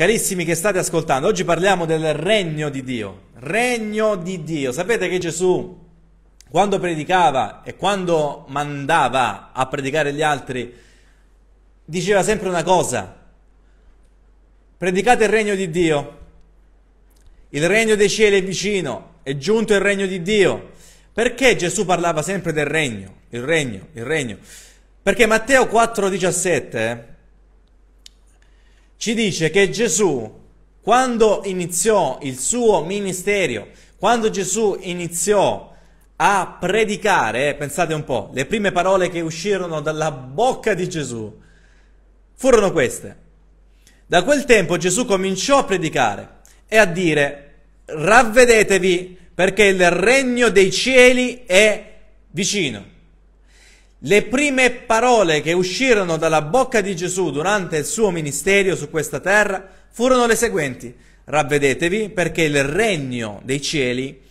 Carissimi che state ascoltando, oggi parliamo del regno di Dio. Regno di Dio. Sapete che Gesù, quando predicava e quando mandava a predicare gli altri, diceva sempre una cosa. Predicate il regno di Dio. Il regno dei cieli è vicino, è giunto il regno di Dio. Perché Gesù parlava sempre del regno? Il regno, il regno. Perché Matteo 4,17 ci dice che Gesù, quando iniziò il suo ministero, quando Gesù iniziò a predicare, eh, pensate un po', le prime parole che uscirono dalla bocca di Gesù furono queste. Da quel tempo Gesù cominciò a predicare e a dire, ravvedetevi perché il regno dei cieli è vicino. Le prime parole che uscirono dalla bocca di Gesù durante il suo ministero su questa terra furono le seguenti. Ravvedetevi perché il regno dei cieli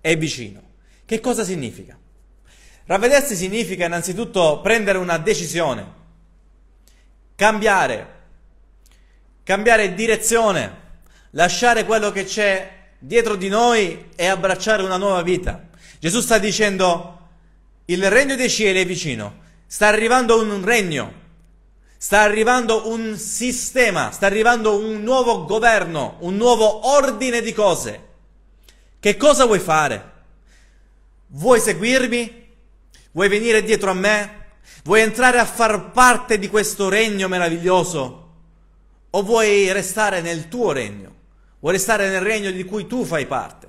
è vicino. Che cosa significa? Ravvedersi significa innanzitutto prendere una decisione, cambiare, cambiare direzione, lasciare quello che c'è dietro di noi e abbracciare una nuova vita. Gesù sta dicendo il regno dei cieli è vicino. Sta arrivando un regno. Sta arrivando un sistema, sta arrivando un nuovo governo, un nuovo ordine di cose. Che cosa vuoi fare? Vuoi seguirmi? Vuoi venire dietro a me? Vuoi entrare a far parte di questo regno meraviglioso? O vuoi restare nel tuo regno? Vuoi restare nel regno di cui tu fai parte?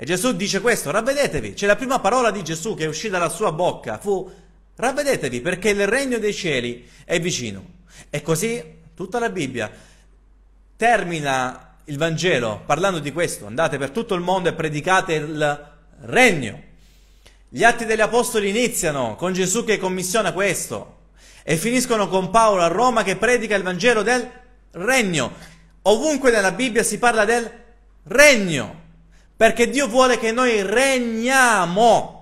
E Gesù dice questo, ravvedetevi. C'è la prima parola di Gesù che uscì dalla sua bocca, fu ravvedetevi perché il regno dei cieli è vicino. E così tutta la Bibbia termina il Vangelo parlando di questo. Andate per tutto il mondo e predicate il regno. Gli atti degli apostoli iniziano con Gesù che commissiona questo e finiscono con Paolo a Roma che predica il Vangelo del regno. Ovunque nella Bibbia si parla del regno. Perché Dio vuole che noi regniamo.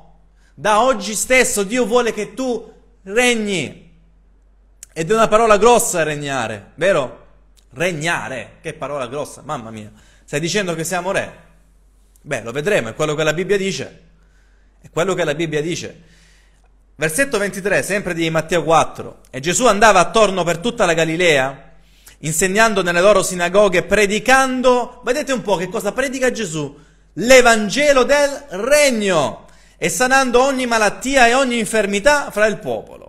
Da oggi stesso Dio vuole che tu regni. Ed è una parola grossa regnare, vero? Regnare, che parola grossa, mamma mia. Stai dicendo che siamo re? Beh, lo vedremo, è quello che la Bibbia dice. È quello che la Bibbia dice. Versetto 23, sempre di Matteo 4. E Gesù andava attorno per tutta la Galilea, insegnando nelle loro sinagoghe, predicando. Vedete un po' che cosa predica Gesù? l'Evangelo del Regno e sanando ogni malattia e ogni infermità fra il popolo.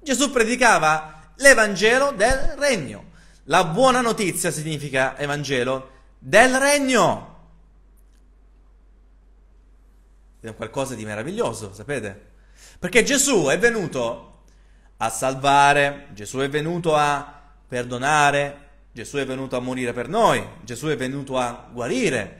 Gesù predicava l'Evangelo del Regno. La buona notizia significa Evangelo del Regno. È qualcosa di meraviglioso, sapete? Perché Gesù è venuto a salvare, Gesù è venuto a perdonare, Gesù è venuto a morire per noi, Gesù è venuto a guarire,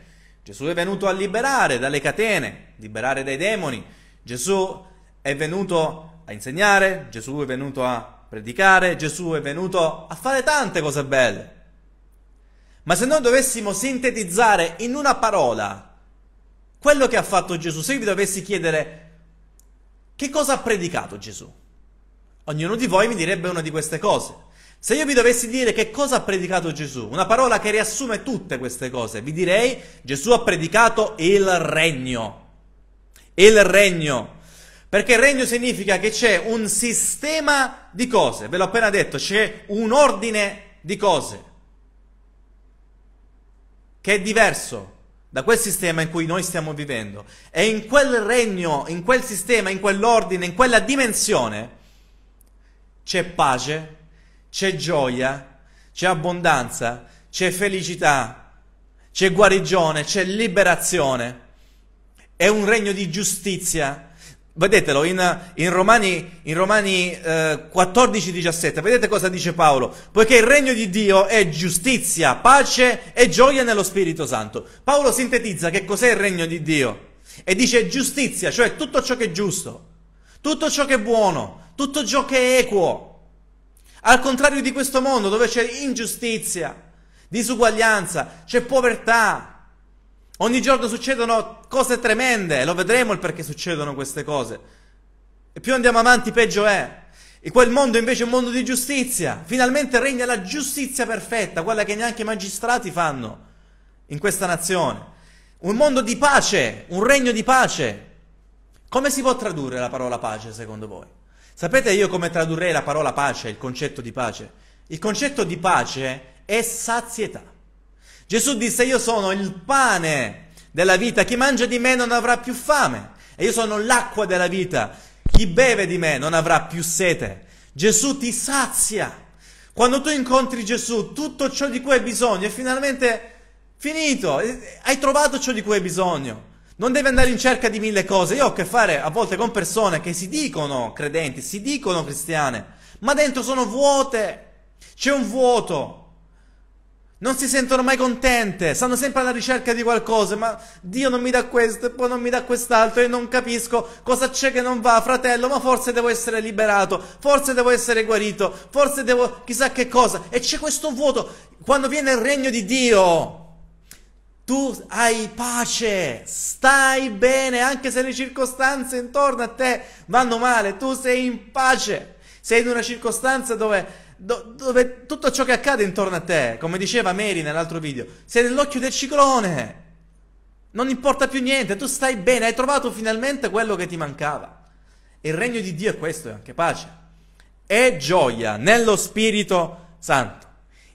Gesù è venuto a liberare dalle catene, liberare dai demoni. Gesù è venuto a insegnare, Gesù è venuto a predicare, Gesù è venuto a fare tante cose belle. Ma se noi dovessimo sintetizzare in una parola quello che ha fatto Gesù, se io vi dovessi chiedere che cosa ha predicato Gesù, ognuno di voi mi direbbe una di queste cose. Se io vi dovessi dire che cosa ha predicato Gesù, una parola che riassume tutte queste cose, vi direi Gesù ha predicato il regno. Il regno. Perché regno significa che c'è un sistema di cose, ve l'ho appena detto, c'è un ordine di cose che è diverso da quel sistema in cui noi stiamo vivendo. E in quel regno, in quel sistema, in quell'ordine, in quella dimensione c'è pace, c'è gioia, c'è abbondanza, c'è felicità, c'è guarigione, c'è liberazione. È un regno di giustizia. Vedetelo in, in Romani, in Romani eh, 14, 17. Vedete cosa dice Paolo? Poiché il regno di Dio è giustizia, pace e gioia nello Spirito Santo. Paolo sintetizza che cos'è il regno di Dio e dice giustizia, cioè tutto ciò che è giusto, tutto ciò che è buono, tutto ciò che è equo al contrario di questo mondo dove c'è ingiustizia, disuguaglianza, c'è povertà. Ogni giorno succedono cose tremende, lo vedremo il perché succedono queste cose. E più andiamo avanti peggio è. E quel mondo invece è un mondo di giustizia. Finalmente regna la giustizia perfetta, quella che neanche i magistrati fanno in questa nazione. Un mondo di pace, un regno di pace. Come si può tradurre la parola pace secondo voi? Sapete io come tradurrei la parola pace, il concetto di pace? Il concetto di pace è sazietà. Gesù disse io sono il pane della vita, chi mangia di me non avrà più fame e io sono l'acqua della vita, chi beve di me non avrà più sete. Gesù ti sazia. Quando tu incontri Gesù, tutto ciò di cui hai bisogno è finalmente finito, hai trovato ciò di cui hai bisogno. Non devi andare in cerca di mille cose. Io ho a che fare a volte con persone che si dicono credenti, si dicono cristiane, ma dentro sono vuote. C'è un vuoto. Non si sentono mai contente, stanno sempre alla ricerca di qualcosa, ma Dio non mi dà questo e poi non mi dà quest'altro e non capisco cosa c'è che non va, fratello, ma forse devo essere liberato, forse devo essere guarito, forse devo chissà che cosa. E c'è questo vuoto. Quando viene il regno di Dio, tu hai pace, stai bene anche se le circostanze intorno a te vanno male, tu sei in pace, sei in una circostanza dove dove tutto ciò che accade intorno a te, come diceva Mary nell'altro video, sei nell'occhio del ciclone. Non importa più niente, tu stai bene, hai trovato finalmente quello che ti mancava. Il regno di Dio è questo, è anche pace. E gioia nello Spirito Santo.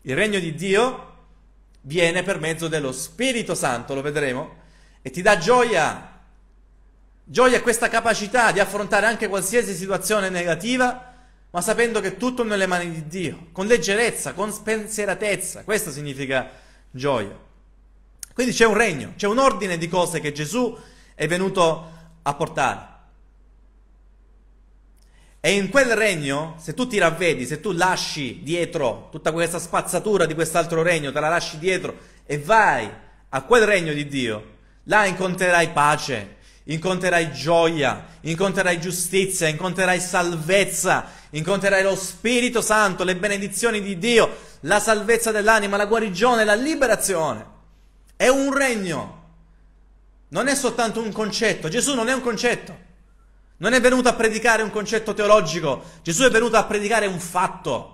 Il regno di Dio viene per mezzo dello Spirito Santo, lo vedremo, e ti dà gioia. Gioia questa capacità di affrontare anche qualsiasi situazione negativa, ma sapendo che tutto è nelle mani di Dio, con leggerezza, con spensieratezza. Questo significa gioia. Quindi c'è un regno, c'è un ordine di cose che Gesù è venuto a portare. E in quel regno, se tu ti ravvedi, se tu lasci dietro tutta questa spazzatura di quest'altro regno, te la lasci dietro e vai a quel regno di Dio, là incontrerai pace, incontrerai gioia, incontrerai giustizia, incontrerai salvezza, incontrerai lo Spirito Santo, le benedizioni di Dio, la salvezza dell'anima, la guarigione, la liberazione. È un regno, non è soltanto un concetto, Gesù non è un concetto. Non è venuto a predicare un concetto teologico, Gesù è venuto a predicare un fatto.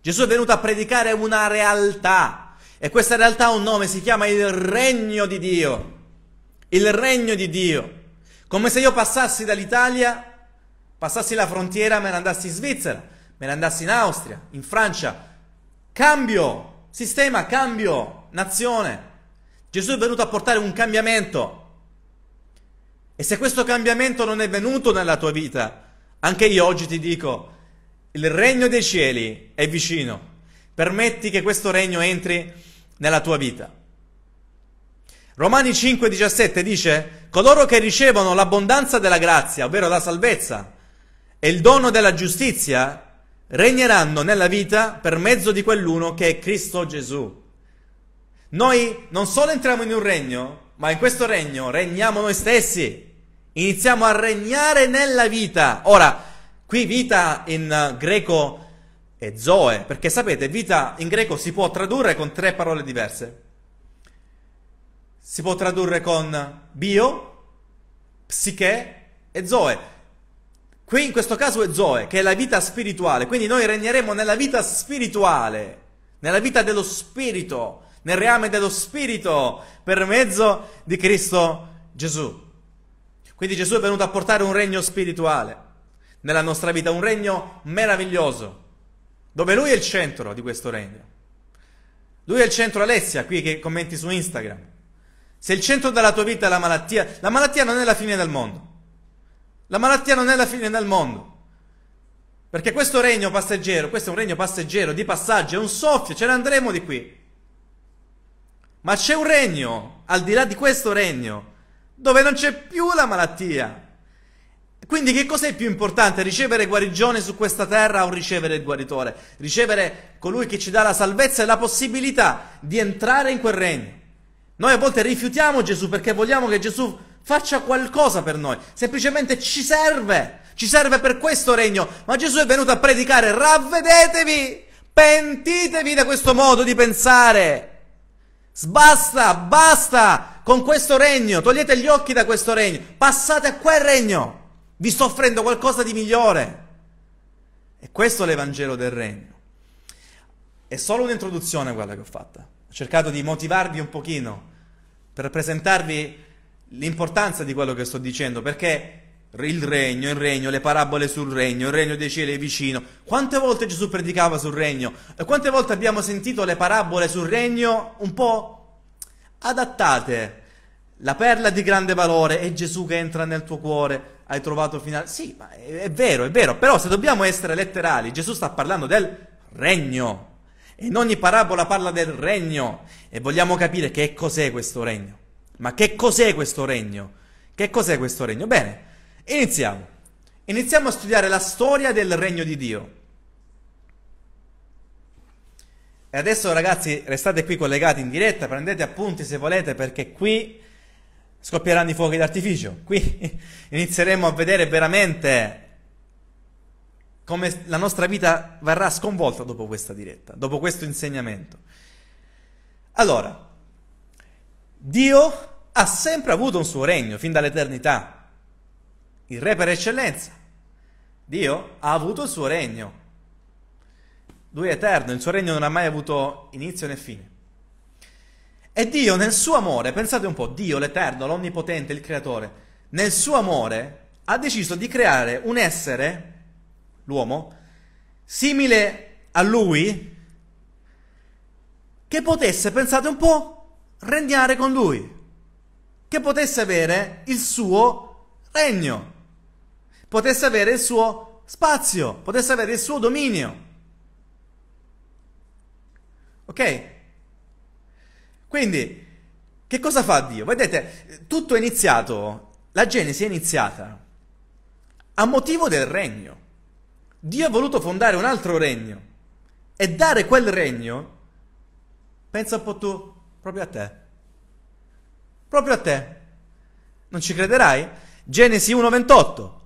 Gesù è venuto a predicare una realtà e questa realtà ha un nome, si chiama il regno di Dio. Il regno di Dio. Come se io passassi dall'Italia, passassi la frontiera, me ne andassi in Svizzera, me ne andassi in Austria, in Francia. Cambio sistema, cambio nazione. Gesù è venuto a portare un cambiamento. E se questo cambiamento non è venuto nella tua vita, anche io oggi ti dico, il regno dei cieli è vicino. Permetti che questo regno entri nella tua vita. Romani 5:17 dice, coloro che ricevono l'abbondanza della grazia, ovvero la salvezza, e il dono della giustizia, regneranno nella vita per mezzo di quell'uno che è Cristo Gesù. Noi non solo entriamo in un regno, ma in questo regno regniamo noi stessi. Iniziamo a regnare nella vita. Ora, qui vita in greco è zoe, perché sapete, vita in greco si può tradurre con tre parole diverse. Si può tradurre con bio, psiche e zoe. Qui in questo caso è Zoe, che è la vita spirituale, quindi noi regneremo nella vita spirituale, nella vita dello spirito, nel reame dello spirito, per mezzo di Cristo Gesù. Quindi Gesù è venuto a portare un regno spirituale nella nostra vita, un regno meraviglioso, dove lui è il centro di questo regno. Lui è il centro Alessia, qui che commenti su Instagram. Se il centro della tua vita è la malattia, la malattia non è la fine del mondo. La malattia non è la fine del mondo. Perché questo regno passeggero, questo è un regno passeggero, di passaggio, è un soffio, ce ne andremo di qui. Ma c'è un regno, al di là di questo regno, dove non c'è più la malattia. Quindi che cos'è più importante? Ricevere guarigione su questa terra o ricevere il guaritore? Ricevere colui che ci dà la salvezza e la possibilità di entrare in quel regno. Noi a volte rifiutiamo Gesù perché vogliamo che Gesù faccia qualcosa per noi, semplicemente ci serve, ci serve per questo regno, ma Gesù è venuto a predicare, ravvedetevi, pentitevi da questo modo di pensare, basta, basta, con questo regno, togliete gli occhi da questo regno, passate a quel regno, vi sto offrendo qualcosa di migliore. E questo è l'Evangelo del Regno. È solo un'introduzione quella che ho fatta. Ho cercato di motivarvi un pochino per presentarvi l'importanza di quello che sto dicendo, perché il regno, il regno, le parabole sul regno, il regno dei cieli è vicino. Quante volte Gesù predicava sul regno? E quante volte abbiamo sentito le parabole sul regno un po' adattate la perla di grande valore è Gesù che entra nel tuo cuore, hai trovato finale. Sì, ma è, è, vero, è vero, però se dobbiamo essere letterali, Gesù sta parlando del regno. E in ogni parabola parla del regno e vogliamo capire che cos'è questo regno. Ma che cos'è questo regno? Che cos'è questo regno? Bene, iniziamo. Iniziamo a studiare la storia del regno di Dio. E adesso ragazzi restate qui collegati in diretta, prendete appunti se volete perché qui scoppieranno i fuochi d'artificio, qui inizieremo a vedere veramente come la nostra vita verrà sconvolta dopo questa diretta, dopo questo insegnamento. Allora, Dio ha sempre avuto un suo regno, fin dall'eternità, il re per eccellenza. Dio ha avuto il suo regno, lui è eterno, il suo regno non ha mai avuto inizio né fine. E Dio nel suo amore, pensate un po', Dio l'Eterno, l'Onnipotente, il Creatore, nel suo amore ha deciso di creare un essere, l'uomo, simile a lui, che potesse, pensate un po', regnare con lui, che potesse avere il suo regno, potesse avere il suo spazio, potesse avere il suo dominio. Ok? Quindi, che cosa fa Dio? Vedete, tutto è iniziato, la Genesi è iniziata a motivo del regno. Dio ha voluto fondare un altro regno e dare quel regno, pensa un po' tu, proprio a te. Proprio a te. Non ci crederai? Genesi 1:28.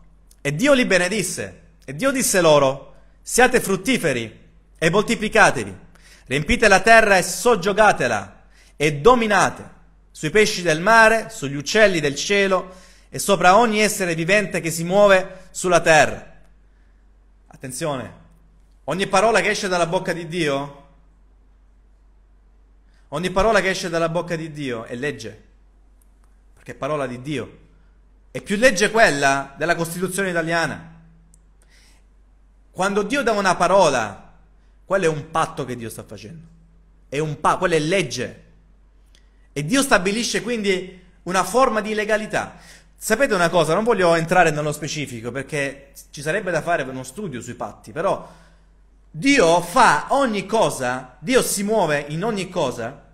E Dio li benedisse. E Dio disse loro, siate fruttiferi e moltiplicatevi Riempite la terra e soggiogatela e dominate sui pesci del mare, sugli uccelli del cielo e sopra ogni essere vivente che si muove sulla terra. Attenzione, ogni parola che esce dalla bocca di Dio, ogni parola che esce dalla bocca di Dio è legge, perché è parola di Dio. È più legge quella della Costituzione italiana. Quando Dio dà una parola quello è un patto che Dio sta facendo. È un patto, quella è legge. E Dio stabilisce quindi una forma di legalità. Sapete una cosa, non voglio entrare nello specifico perché ci sarebbe da fare uno studio sui patti, però Dio fa ogni cosa, Dio si muove in ogni cosa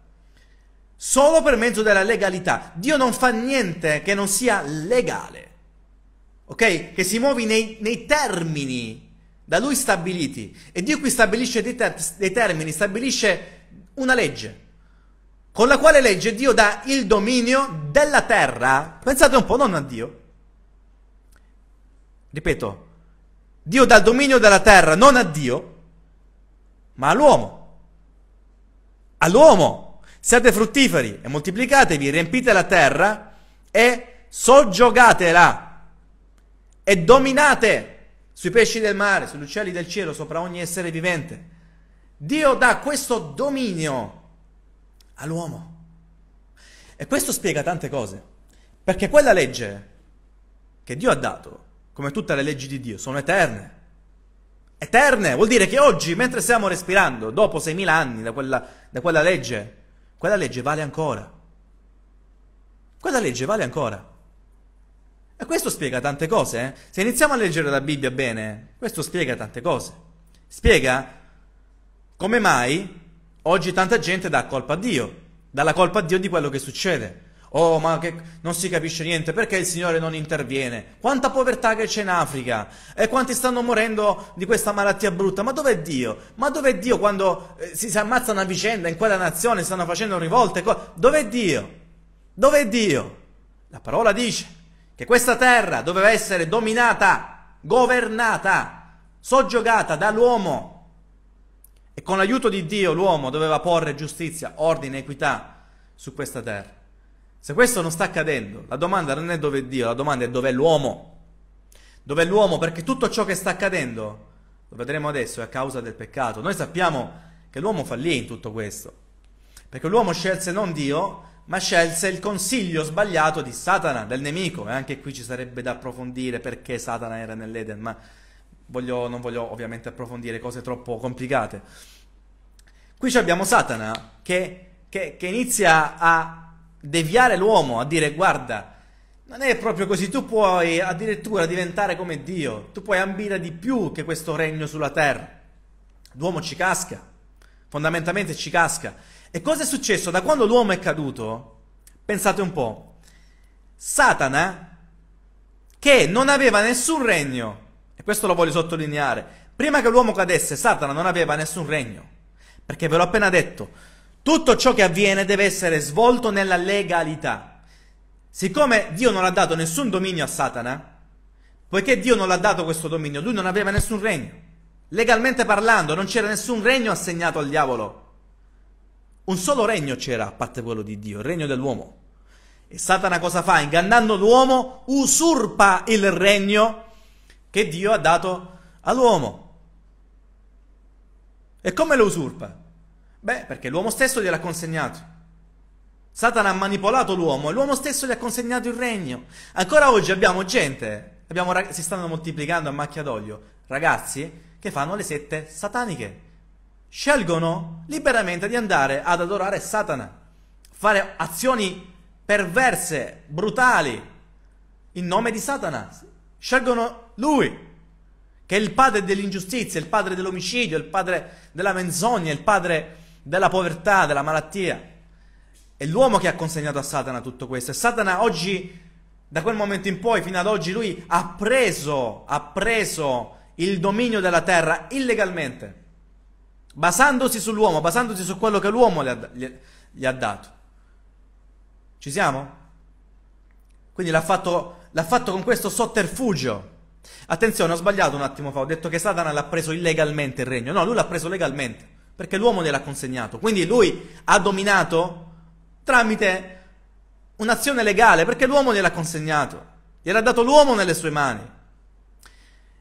solo per mezzo della legalità. Dio non fa niente che non sia legale, ok? Che si muovi nei, nei termini da lui stabiliti. E Dio qui stabilisce dei, ter- dei termini, stabilisce una legge, con la quale legge Dio dà il dominio della terra. Pensate un po', non a Dio. Ripeto, Dio dà il dominio della terra non a Dio, ma all'uomo. All'uomo. Siate fruttiferi e moltiplicatevi, riempite la terra e soggiogatela e dominate sui pesci del mare, sugli uccelli del cielo, sopra ogni essere vivente. Dio dà questo dominio all'uomo. E questo spiega tante cose, perché quella legge che Dio ha dato, come tutte le leggi di Dio, sono eterne. Eterne vuol dire che oggi, mentre stiamo respirando, dopo 6.000 anni da quella, da quella legge, quella legge vale ancora. Quella legge vale ancora. E questo spiega tante cose. Eh? Se iniziamo a leggere la Bibbia bene, questo spiega tante cose. Spiega come mai oggi tanta gente dà colpa a Dio, dà la colpa a Dio di quello che succede. Oh, ma che non si capisce niente, perché il Signore non interviene? Quanta povertà che c'è in Africa e quanti stanno morendo di questa malattia brutta. Ma dov'è Dio? Ma dov'è Dio quando eh, si, si ammazza una vicenda in quella nazione, stanno facendo rivolte? dov'è Dio? Dov'è Dio? La parola dice che questa terra doveva essere dominata, governata, soggiogata dall'uomo. E con l'aiuto di Dio l'uomo doveva porre giustizia, ordine, equità su questa terra. Se questo non sta accadendo, la domanda non è dove è Dio, la domanda è dov'è l'uomo. Dov'è l'uomo? Perché tutto ciò che sta accadendo, lo vedremo adesso, è a causa del peccato. Noi sappiamo che l'uomo fallì in tutto questo. Perché l'uomo scelse non Dio, ma scelse il consiglio sbagliato di Satana, del nemico. E anche qui ci sarebbe da approfondire perché Satana era nell'Eden, ma voglio, non voglio ovviamente approfondire cose troppo complicate. Qui abbiamo Satana che, che, che inizia a deviare l'uomo, a dire guarda, non è proprio così, tu puoi addirittura diventare come Dio, tu puoi ambire di più che questo regno sulla terra. L'uomo ci casca, fondamentalmente ci casca. E cosa è successo? Da quando l'uomo è caduto, pensate un po', Satana, che non aveva nessun regno, e questo lo voglio sottolineare, prima che l'uomo cadesse, Satana non aveva nessun regno, perché ve l'ho appena detto, tutto ciò che avviene deve essere svolto nella legalità. Siccome Dio non ha dato nessun dominio a Satana, poiché Dio non l'ha dato questo dominio, lui non aveva nessun regno. Legalmente parlando, non c'era nessun regno assegnato al diavolo. Un solo regno c'era a parte quello di Dio, il regno dell'uomo. E Satana cosa fa? Ingannando l'uomo, usurpa il regno che Dio ha dato all'uomo. E come lo usurpa? Beh, perché l'uomo stesso gliel'ha consegnato. Satana ha manipolato l'uomo e l'uomo stesso gli ha consegnato il regno. Ancora oggi abbiamo gente, abbiamo, si stanno moltiplicando a macchia d'olio, ragazzi che fanno le sette sataniche scelgono liberamente di andare ad adorare Satana, fare azioni perverse, brutali, in nome di Satana. Scelgono lui, che è il padre dell'ingiustizia, il padre dell'omicidio, il padre della menzogna, il padre della povertà, della malattia. È l'uomo che ha consegnato a Satana tutto questo. E Satana oggi, da quel momento in poi, fino ad oggi, lui ha preso, ha preso il dominio della terra illegalmente basandosi sull'uomo, basandosi su quello che l'uomo gli ha, gli, gli ha dato. Ci siamo? Quindi l'ha fatto, l'ha fatto con questo sotterfugio. Attenzione, ho sbagliato un attimo fa, ho detto che Satana l'ha preso illegalmente il regno. No, lui l'ha preso legalmente, perché l'uomo gliel'ha consegnato. Quindi lui ha dominato tramite un'azione legale, perché l'uomo gliel'ha consegnato. Gliel'ha dato l'uomo nelle sue mani.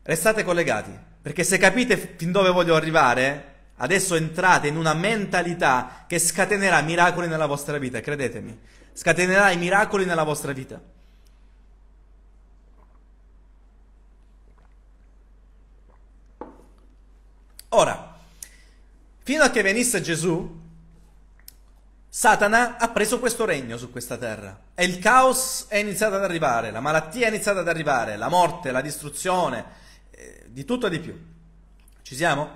Restate collegati, perché se capite fin dove voglio arrivare, Adesso entrate in una mentalità che scatenerà miracoli nella vostra vita, credetemi. Scatenerà i miracoli nella vostra vita. Ora, fino a che venisse Gesù, Satana ha preso questo regno su questa terra e il caos è iniziato ad arrivare, la malattia è iniziata ad arrivare, la morte, la distruzione, eh, di tutto e di più. Ci siamo?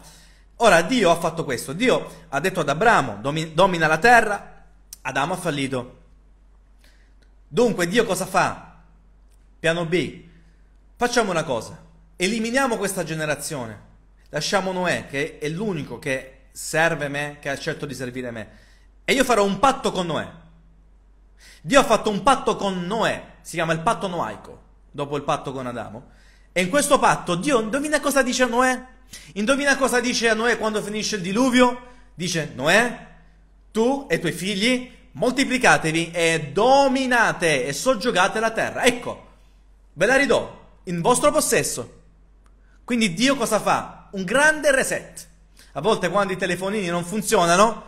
Ora Dio ha fatto questo, Dio ha detto ad Abramo, domina la terra, Adamo ha fallito. Dunque Dio cosa fa? Piano B, facciamo una cosa, eliminiamo questa generazione, lasciamo Noè che è l'unico che serve me, che ha scelto di servire me, e io farò un patto con Noè. Dio ha fatto un patto con Noè, si chiama il patto noaico, dopo il patto con Adamo, e in questo patto Dio, domina cosa dice a Noè? Indovina cosa dice a Noè quando finisce il diluvio? Dice Noè, tu e i tuoi figli moltiplicatevi e dominate e soggiogate la terra. Ecco, ve la ridò in vostro possesso. Quindi Dio cosa fa? Un grande reset. A volte quando i telefonini non funzionano,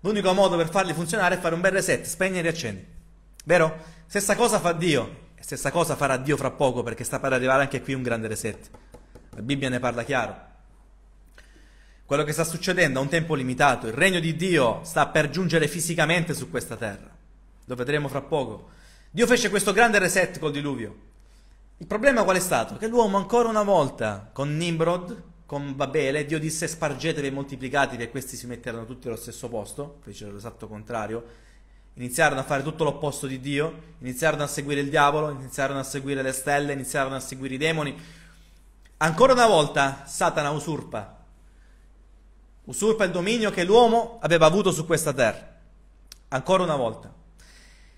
l'unico modo per farli funzionare è fare un bel reset, spegnere e riaccendi. Vero? Stessa cosa fa Dio. E stessa cosa farà Dio fra poco perché sta per arrivare anche qui un grande reset. La Bibbia ne parla chiaro quello che sta succedendo ha un tempo limitato, il regno di Dio sta per giungere fisicamente su questa terra, lo vedremo fra poco. Dio fece questo grande reset col diluvio. Il problema qual è stato? Che l'uomo ancora una volta con Nimrod, con Babele, Dio disse spargetevi e moltiplicatevi e questi si metteranno tutti allo stesso posto, fecero l'esatto contrario, iniziarono a fare tutto l'opposto di Dio, iniziarono a seguire il diavolo, iniziarono a seguire le stelle, iniziarono a seguire i demoni. Ancora una volta Satana usurpa usurpa il dominio che l'uomo aveva avuto su questa terra. Ancora una volta.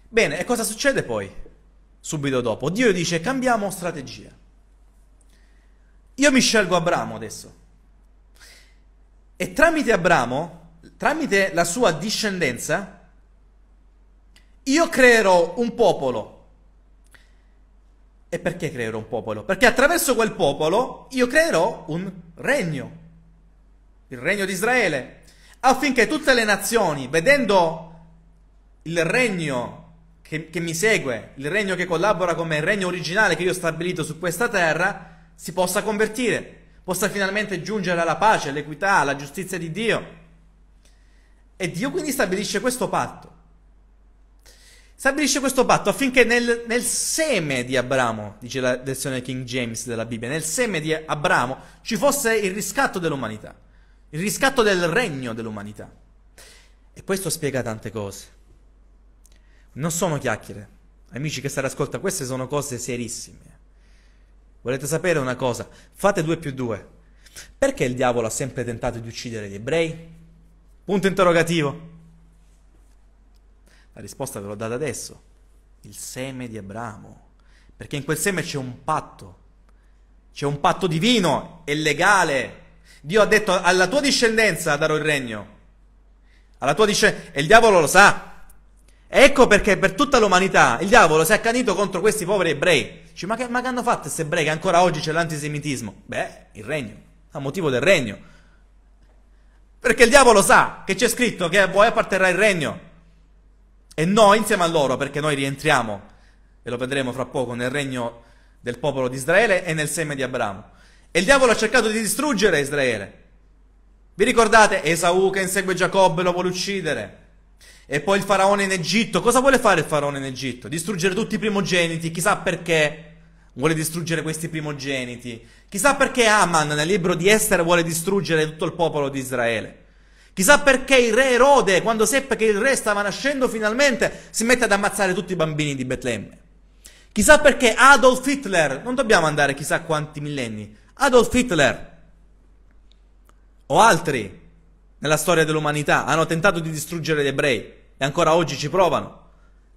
Bene, e cosa succede poi? Subito dopo. Dio dice cambiamo strategia. Io mi scelgo Abramo adesso. E tramite Abramo, tramite la sua discendenza, io creerò un popolo. E perché creerò un popolo? Perché attraverso quel popolo io creerò un regno il regno di Israele, affinché tutte le nazioni, vedendo il regno che, che, mi segue, il regno che collabora con me, il regno originale che io ho stabilito su questa terra, si possa convertire, possa finalmente giungere alla pace, all'equità, alla giustizia di Dio. E Dio quindi stabilisce questo patto. Stabilisce questo patto affinché nel, nel seme di Abramo, dice la versione King James della Bibbia, nel seme di Abramo ci fosse il riscatto dell'umanità il riscatto del regno dell'umanità. E questo spiega tante cose. Non sono chiacchiere. Amici che state ascolta, queste sono cose serissime. Volete sapere una cosa? Fate due più due. Perché il diavolo ha sempre tentato di uccidere gli ebrei? Punto interrogativo. La risposta ve l'ho data adesso. Il seme di Abramo. Perché in quel seme c'è un patto. C'è un patto divino e legale Dio ha detto alla tua discendenza darò il regno. Alla tua discendenza. E il diavolo lo sa. Ecco perché per tutta l'umanità il diavolo si è accanito contro questi poveri ebrei. Dice, ma che, ma che hanno fatto questi ebrei che ancora oggi c'è l'antisemitismo? Beh, il regno. A motivo del regno. Perché il diavolo sa che c'è scritto che a voi apparterrà il regno. E noi insieme a loro, perché noi rientriamo, e lo vedremo fra poco, nel regno del popolo di Israele e nel seme di Abramo. E il diavolo ha cercato di distruggere Israele. Vi ricordate Esau che insegue Giacobbe lo vuole uccidere? E poi il faraone in Egitto. Cosa vuole fare il faraone in Egitto? Distruggere tutti i primogeniti, chissà perché vuole distruggere questi primogeniti. Chissà perché Aman nel libro di Esther vuole distruggere tutto il popolo di Israele. Chissà perché il re Erode, quando seppe che il re stava nascendo finalmente, si mette ad ammazzare tutti i bambini di Betlemme. Chissà perché Adolf Hitler, non dobbiamo andare chissà quanti millenni, Adolf Hitler o altri nella storia dell'umanità hanno tentato di distruggere gli ebrei e ancora oggi ci provano.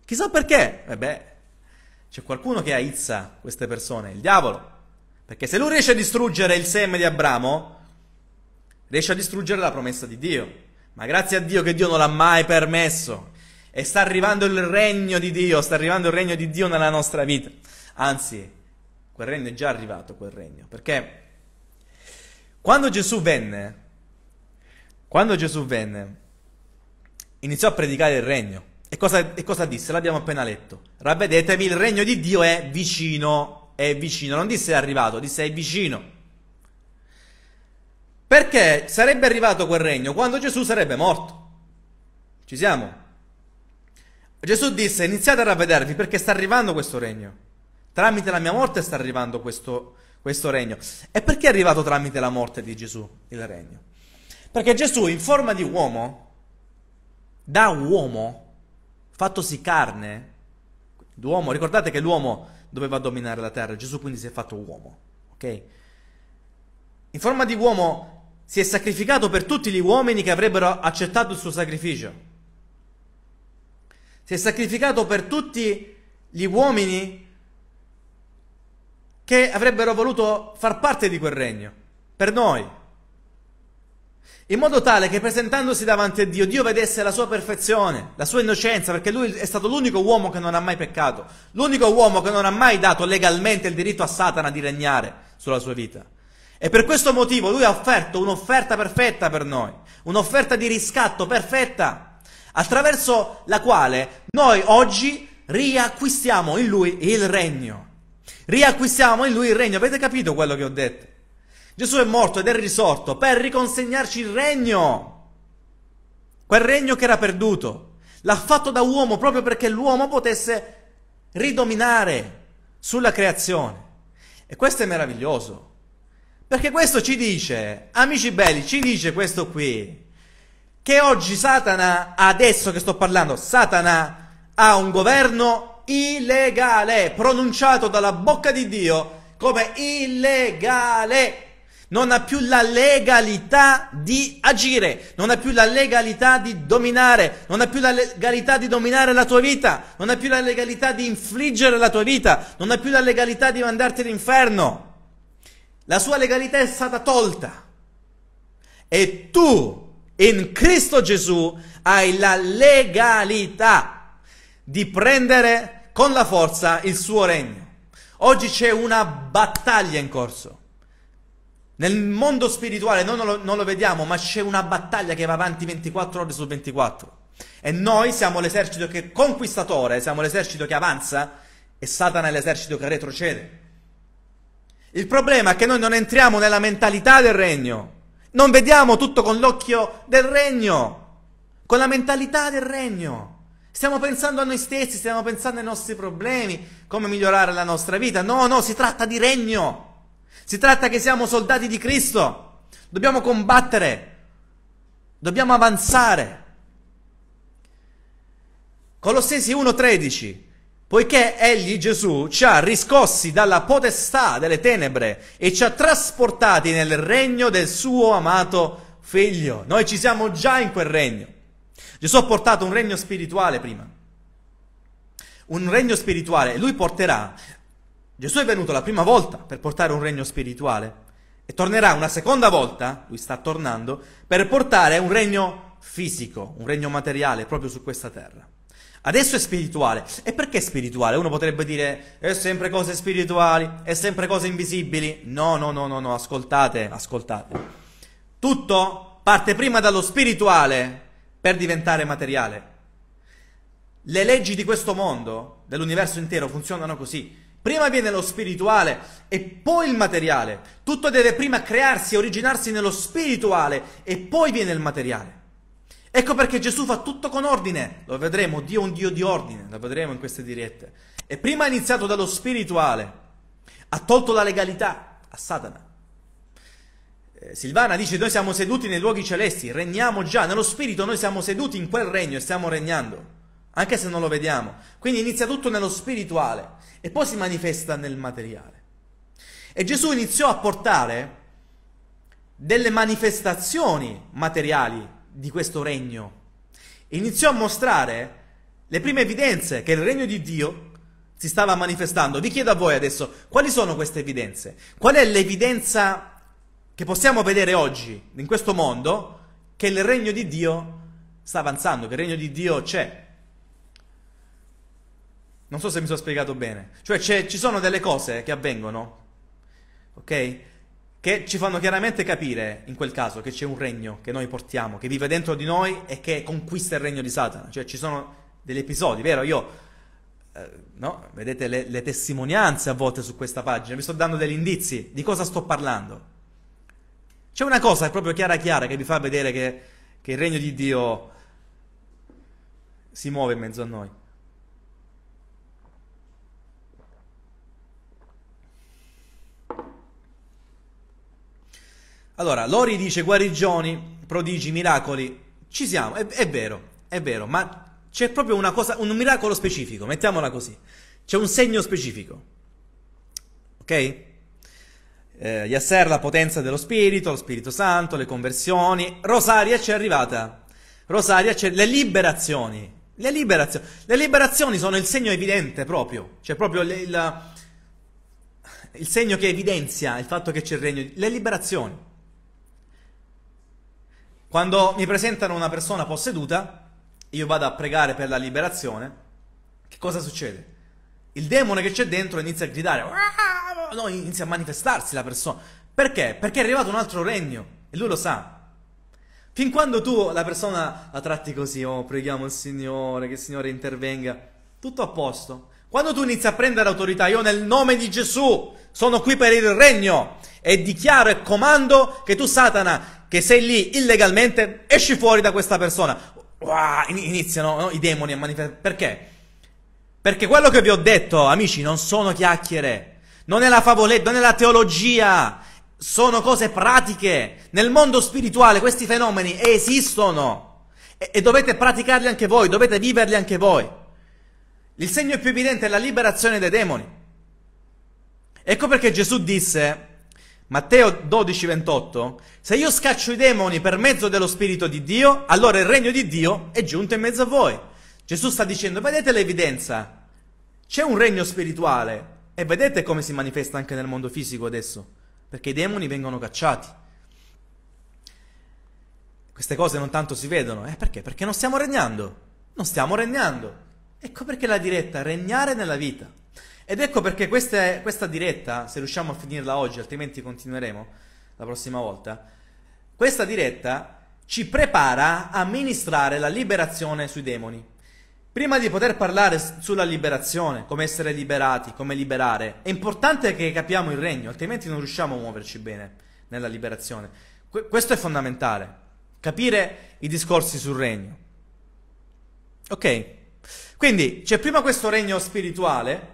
Chissà perché? Eh beh, c'è qualcuno che aizza queste persone, il diavolo. Perché se lui riesce a distruggere il seme di Abramo, riesce a distruggere la promessa di Dio. Ma grazie a Dio che Dio non l'ha mai permesso. E sta arrivando il regno di Dio, sta arrivando il regno di Dio nella nostra vita. Anzi, Quel regno è già arrivato, quel regno. Perché quando Gesù venne, quando Gesù venne, iniziò a predicare il regno. E cosa, e cosa disse? L'abbiamo appena letto. Ravvedetevi, il regno di Dio è vicino, è vicino. Non disse è arrivato, disse è vicino. Perché sarebbe arrivato quel regno quando Gesù sarebbe morto. Ci siamo? Gesù disse iniziate a ravvedervi perché sta arrivando questo regno. Tramite la mia morte sta arrivando questo, questo regno. E perché è arrivato tramite la morte di Gesù il regno? Perché Gesù in forma di uomo, da uomo, fattosi carne, l'uomo, ricordate che l'uomo doveva dominare la terra, Gesù quindi si è fatto uomo, ok? In forma di uomo si è sacrificato per tutti gli uomini che avrebbero accettato il suo sacrificio. Si è sacrificato per tutti gli uomini che avrebbero voluto far parte di quel regno, per noi, in modo tale che presentandosi davanti a Dio, Dio vedesse la sua perfezione, la sua innocenza, perché lui è stato l'unico uomo che non ha mai peccato, l'unico uomo che non ha mai dato legalmente il diritto a Satana di regnare sulla sua vita. E per questo motivo lui ha offerto un'offerta perfetta per noi, un'offerta di riscatto perfetta, attraverso la quale noi oggi riacquistiamo in lui il regno. Riacquistiamo in lui il regno. Avete capito quello che ho detto? Gesù è morto ed è risorto per riconsegnarci il regno. Quel regno che era perduto. L'ha fatto da uomo proprio perché l'uomo potesse ridominare sulla creazione. E questo è meraviglioso. Perché questo ci dice, amici belli, ci dice questo qui, che oggi Satana, adesso che sto parlando, Satana ha un governo illegale, pronunciato dalla bocca di Dio come illegale. Non ha più la legalità di agire, non ha più la legalità di dominare, non ha più la legalità di dominare la tua vita, non ha più la legalità di infliggere la tua vita, non ha più la legalità di mandarti all'inferno. La sua legalità è stata tolta. E tu, in Cristo Gesù, hai la legalità di prendere con la forza il suo regno. Oggi c'è una battaglia in corso. Nel mondo spirituale noi non lo, non lo vediamo, ma c'è una battaglia che va avanti 24 ore su 24. E noi siamo l'esercito che conquistatore, siamo l'esercito che avanza e Satana è l'esercito che retrocede. Il problema è che noi non entriamo nella mentalità del regno, non vediamo tutto con l'occhio del regno, con la mentalità del regno. Stiamo pensando a noi stessi, stiamo pensando ai nostri problemi, come migliorare la nostra vita. No, no, si tratta di regno. Si tratta che siamo soldati di Cristo. Dobbiamo combattere. Dobbiamo avanzare. Colossesi 1:13 Poiché egli, Gesù, ci ha riscossi dalla potestà delle tenebre e ci ha trasportati nel regno del suo amato figlio. Noi ci siamo già in quel regno. Gesù ha portato un regno spirituale prima, un regno spirituale, e lui porterà. Gesù è venuto la prima volta per portare un regno spirituale e tornerà una seconda volta, lui sta tornando, per portare un regno fisico, un regno materiale proprio su questa terra. Adesso è spirituale. E perché spirituale? Uno potrebbe dire è sempre cose spirituali, è sempre cose invisibili. No, no, no, no, no, ascoltate, ascoltate. Tutto parte prima dallo spirituale per diventare materiale. Le leggi di questo mondo, dell'universo intero, funzionano così. Prima viene lo spirituale e poi il materiale. Tutto deve prima crearsi e originarsi nello spirituale e poi viene il materiale. Ecco perché Gesù fa tutto con ordine. Lo vedremo, Dio è un Dio di ordine, lo vedremo in queste dirette. E prima ha iniziato dallo spirituale, ha tolto la legalità a Satana Silvana dice noi siamo seduti nei luoghi celesti, regniamo già, nello spirito noi siamo seduti in quel regno e stiamo regnando, anche se non lo vediamo. Quindi inizia tutto nello spirituale e poi si manifesta nel materiale. E Gesù iniziò a portare delle manifestazioni materiali di questo regno. Iniziò a mostrare le prime evidenze che il regno di Dio si stava manifestando. Vi chiedo a voi adesso, quali sono queste evidenze? Qual è l'evidenza che possiamo vedere oggi, in questo mondo, che il regno di Dio sta avanzando, che il regno di Dio c'è. Non so se mi sono spiegato bene. Cioè ci sono delle cose che avvengono, ok? Che ci fanno chiaramente capire, in quel caso, che c'è un regno che noi portiamo, che vive dentro di noi e che conquista il regno di Satana. Cioè ci sono degli episodi, vero? Io, eh, no? Vedete le, le testimonianze a volte su questa pagina, vi sto dando degli indizi di cosa sto parlando. C'è una cosa proprio chiara chiara che vi fa vedere che, che il regno di Dio si muove in mezzo a noi. Allora, Lori dice guarigioni, prodigi, miracoli. Ci siamo, è, è vero, è vero, ma c'è proprio una cosa, un miracolo specifico, mettiamola così. C'è un segno specifico. Ok? eh, Yasser la potenza dello Spirito, lo Spirito Santo, le conversioni, Rosaria c'è arrivata, Rosaria c'è, le liberazioni, le liberazioni, le liberazioni sono il segno evidente proprio, cioè proprio le, il, il segno che evidenzia il fatto che c'è il regno, le liberazioni. Quando mi presentano una persona posseduta, io vado a pregare per la liberazione, che cosa succede? Il demone che c'è dentro inizia a gridare, No, inizia a manifestarsi la persona. Perché? Perché è arrivato un altro regno e lui lo sa. Fin quando tu la persona la tratti così, oh, preghiamo il Signore, che il Signore intervenga, tutto a posto. Quando tu inizi a prendere autorità, io nel nome di Gesù sono qui per il regno e dichiaro e comando che tu, Satana, che sei lì illegalmente, esci fuori da questa persona. Wow, iniziano no? i demoni a manifestare. Perché? Perché quello che vi ho detto, amici, non sono chiacchiere non è la favoletta, non è la teologia, sono cose pratiche. Nel mondo spirituale questi fenomeni esistono e, e dovete praticarli anche voi, dovete viverli anche voi. Il segno più evidente è la liberazione dei demoni. Ecco perché Gesù disse, Matteo 12, 28, se io scaccio i demoni per mezzo dello Spirito di Dio, allora il regno di Dio è giunto in mezzo a voi. Gesù sta dicendo, vedete l'evidenza? C'è un regno spirituale, e vedete come si manifesta anche nel mondo fisico adesso, perché i demoni vengono cacciati. Queste cose non tanto si vedono, eh perché? Perché non stiamo regnando, non stiamo regnando. Ecco perché la diretta, regnare nella vita. Ed ecco perché queste, questa diretta, se riusciamo a finirla oggi, altrimenti continueremo la prossima volta, questa diretta ci prepara a ministrare la liberazione sui demoni. Prima di poter parlare sulla liberazione, come essere liberati, come liberare, è importante che capiamo il regno, altrimenti non riusciamo a muoverci bene nella liberazione. Que- questo è fondamentale, capire i discorsi sul regno. Ok? Quindi c'è prima questo regno spirituale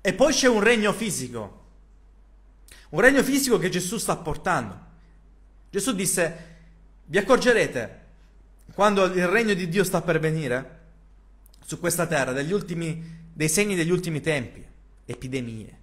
e poi c'è un regno fisico. Un regno fisico che Gesù sta portando. Gesù disse, vi accorgerete quando il regno di Dio sta per venire? su questa terra degli ultimi, dei segni degli ultimi tempi, epidemie,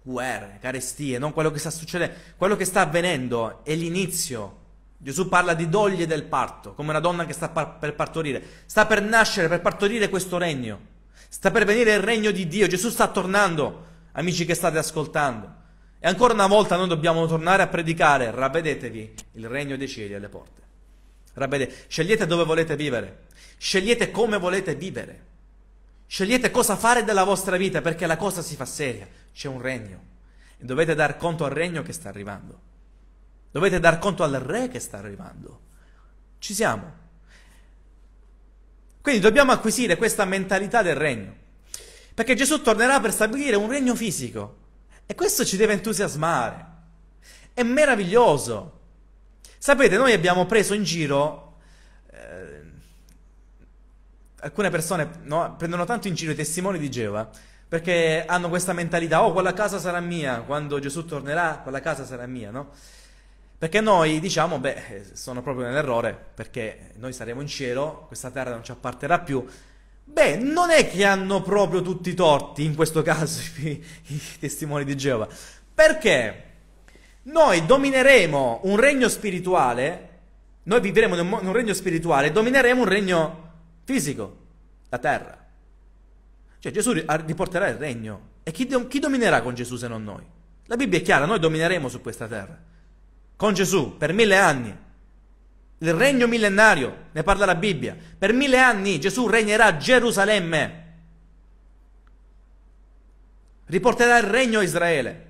guerre, carestie, non quello che sta succedendo, quello che sta avvenendo è l'inizio. Gesù parla di doglie del parto, come una donna che sta par- per partorire, sta per nascere, per partorire questo regno, sta per venire il regno di Dio, Gesù sta tornando, amici che state ascoltando. E ancora una volta noi dobbiamo tornare a predicare, ravvedetevi, il regno dei cieli alle porte. Rabbede, scegliete dove volete vivere, scegliete come volete vivere, scegliete cosa fare della vostra vita perché la cosa si fa seria, c'è un regno e dovete dar conto al regno che sta arrivando, dovete dar conto al re che sta arrivando. Ci siamo. Quindi dobbiamo acquisire questa mentalità del regno. Perché Gesù tornerà per stabilire un regno fisico. E questo ci deve entusiasmare. È meraviglioso. Sapete, noi abbiamo preso in giro. Eh, alcune persone no, prendono tanto in giro i testimoni di Geova perché hanno questa mentalità: oh, quella casa sarà mia, quando Gesù tornerà, quella casa sarà mia, no? Perché noi diciamo, beh, sono proprio nell'errore, perché noi saremo in cielo, questa terra non ci apparterà più. Beh, non è che hanno proprio tutti i torti, in questo caso, i, i testimoni di Geova. Perché? Noi domineremo un regno spirituale, noi vivremo in un, regno spirituale, domineremo un regno fisico, la terra. Cioè Gesù riporterà il regno. E chi, chi dominerà con Gesù se non noi? La Bibbia è chiara, noi domineremo su questa terra. Con Gesù, per mille anni. Il regno millenario, ne parla la Bibbia. Per mille anni Gesù regnerà a Gerusalemme. Riporterà il regno a Israele.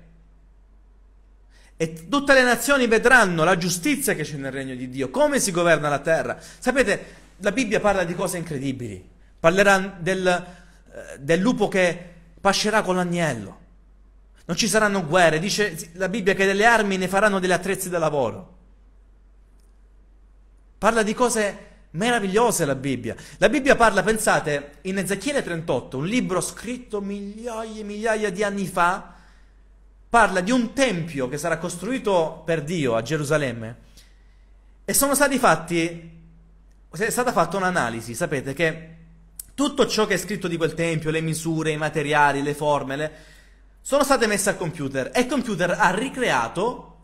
E tutte le nazioni vedranno la giustizia che c'è nel regno di Dio, come si governa la terra. Sapete, la Bibbia parla di cose incredibili. Parlerà del, eh, del lupo che pascerà con l'agnello. Non ci saranno guerre. Dice la Bibbia che delle armi ne faranno degli attrezzi da lavoro. Parla di cose meravigliose la Bibbia. La Bibbia parla, pensate, in Ezechiele 38, un libro scritto migliaia e migliaia di anni fa, parla di un tempio che sarà costruito per Dio a Gerusalemme e sono stati fatti è stata fatta un'analisi, sapete che tutto ciò che è scritto di quel tempio, le misure, i materiali, le formule, sono state messe al computer e il computer ha ricreato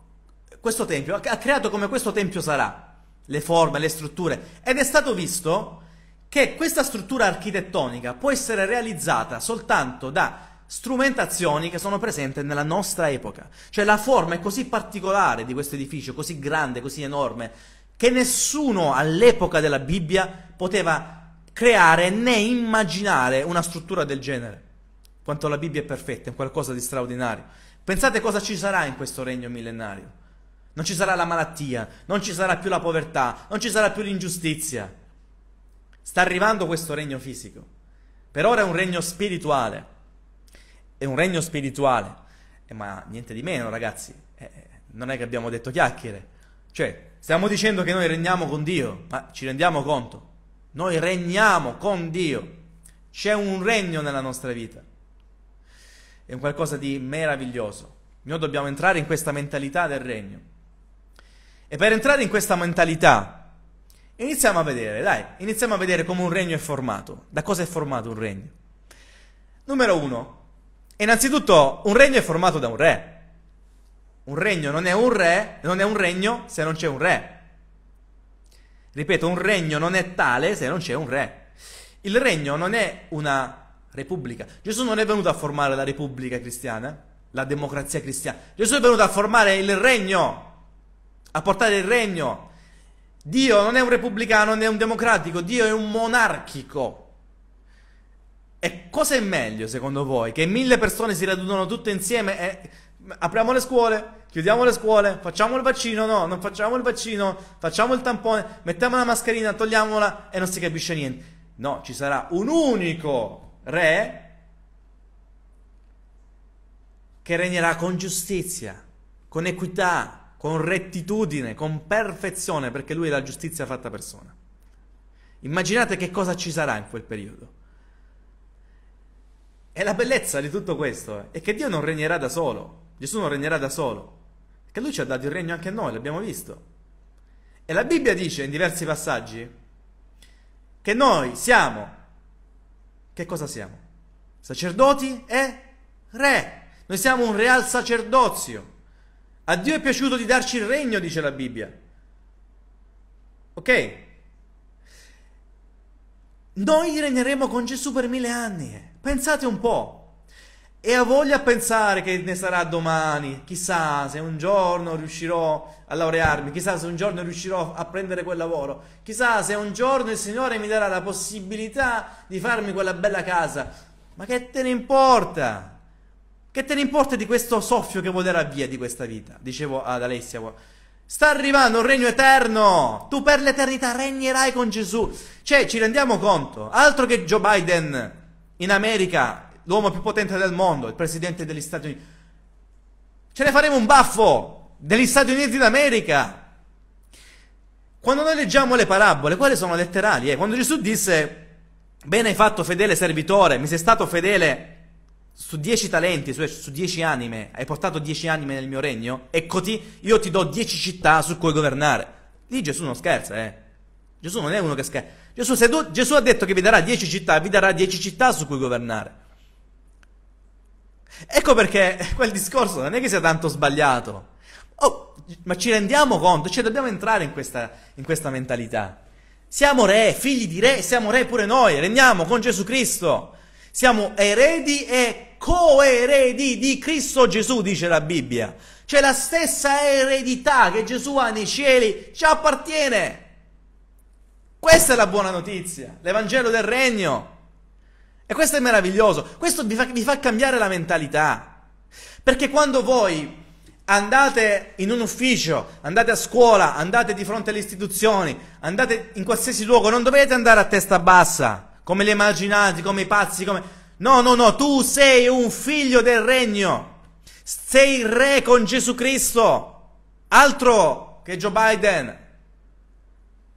questo tempio, ha creato come questo tempio sarà, le forme, le strutture ed è stato visto che questa struttura architettonica può essere realizzata soltanto da strumentazioni che sono presenti nella nostra epoca. Cioè la forma è così particolare di questo edificio, così grande, così enorme, che nessuno all'epoca della Bibbia poteva creare né immaginare una struttura del genere. Quanto la Bibbia è perfetta, è qualcosa di straordinario. Pensate cosa ci sarà in questo regno millenario. Non ci sarà la malattia, non ci sarà più la povertà, non ci sarà più l'ingiustizia. Sta arrivando questo regno fisico. Per ora è un regno spirituale è un regno spirituale. Eh, ma niente di meno, ragazzi, eh, eh, non è che abbiamo detto chiacchiere. Cioè, stiamo dicendo che noi regniamo con Dio, ma ci rendiamo conto? Noi regniamo con Dio. C'è un regno nella nostra vita. È un qualcosa di meraviglioso. Noi dobbiamo entrare in questa mentalità del regno. E per entrare in questa mentalità, iniziamo a vedere, dai, iniziamo a vedere come un regno è formato. Da cosa è formato un regno? Numero uno, Innanzitutto, un regno è formato da un re. Un regno non è un re, non è un regno se non c'è un re. Ripeto, un regno non è tale se non c'è un re. Il regno non è una repubblica. Gesù non è venuto a formare la repubblica cristiana, la democrazia cristiana. Gesù è venuto a formare il regno, a portare il regno. Dio non è un repubblicano né un democratico, Dio è un monarchico. E cosa è meglio secondo voi? Che mille persone si radunano tutte insieme e apriamo le scuole, chiudiamo le scuole, facciamo il vaccino, no, non facciamo il vaccino, facciamo il tampone, mettiamo la mascherina, togliamola e non si capisce niente. No, ci sarà un unico re che regnerà con giustizia, con equità, con rettitudine, con perfezione, perché lui è la giustizia fatta persona. Immaginate che cosa ci sarà in quel periodo. E la bellezza di tutto questo eh. è che Dio non regnerà da solo, Gesù non regnerà da solo, che Lui ci ha dato il regno anche a noi, l'abbiamo visto. E la Bibbia dice in diversi passaggi che noi siamo, che cosa siamo? Sacerdoti e re. Noi siamo un real sacerdozio. A Dio è piaciuto di darci il regno, dice la Bibbia. Ok? Noi regneremo con Gesù per mille anni. Pensate un po'. E ha voglia a pensare che ne sarà domani. Chissà se un giorno riuscirò a laurearmi. Chissà se un giorno riuscirò a prendere quel lavoro. Chissà se un giorno il Signore mi darà la possibilità di farmi quella bella casa. Ma che te ne importa? Che te ne importa di questo soffio che volerà via di questa vita? Dicevo ad Alessia Sta arrivando un regno eterno. Tu per l'eternità regnerai con Gesù. Cioè, ci rendiamo conto. Altro che Joe Biden in America, l'uomo più potente del mondo, il presidente degli Stati Uniti. Ce ne faremo un baffo degli Stati Uniti d'America. Quando noi leggiamo le parabole, quali sono letterali. Eh? Quando Gesù disse, bene hai fatto fedele servitore, mi sei stato fedele su 10 talenti, su 10 anime, hai portato 10 anime nel mio regno, eccoti, io ti do 10 città su cui governare. Lì Gesù non scherza, eh. Gesù non è uno che scherza. Gesù, tu, Gesù ha detto che vi darà 10 città, vi darà 10 città su cui governare. Ecco perché quel discorso non è che sia tanto sbagliato. Oh, ma ci rendiamo conto, cioè dobbiamo entrare in questa, in questa mentalità. Siamo re, figli di re, siamo re pure noi, regniamo con Gesù Cristo. Siamo eredi e coeredi di Cristo Gesù, dice la Bibbia. Cioè la stessa eredità che Gesù ha nei cieli ci appartiene. Questa è la buona notizia, l'Evangelo del Regno. E questo è meraviglioso, questo vi fa, vi fa cambiare la mentalità. Perché quando voi andate in un ufficio, andate a scuola, andate di fronte alle istituzioni, andate in qualsiasi luogo, non dovete andare a testa bassa come gli emarginati, come i pazzi, come... No, no, no, tu sei un figlio del regno. Sei il re con Gesù Cristo. Altro che Joe Biden.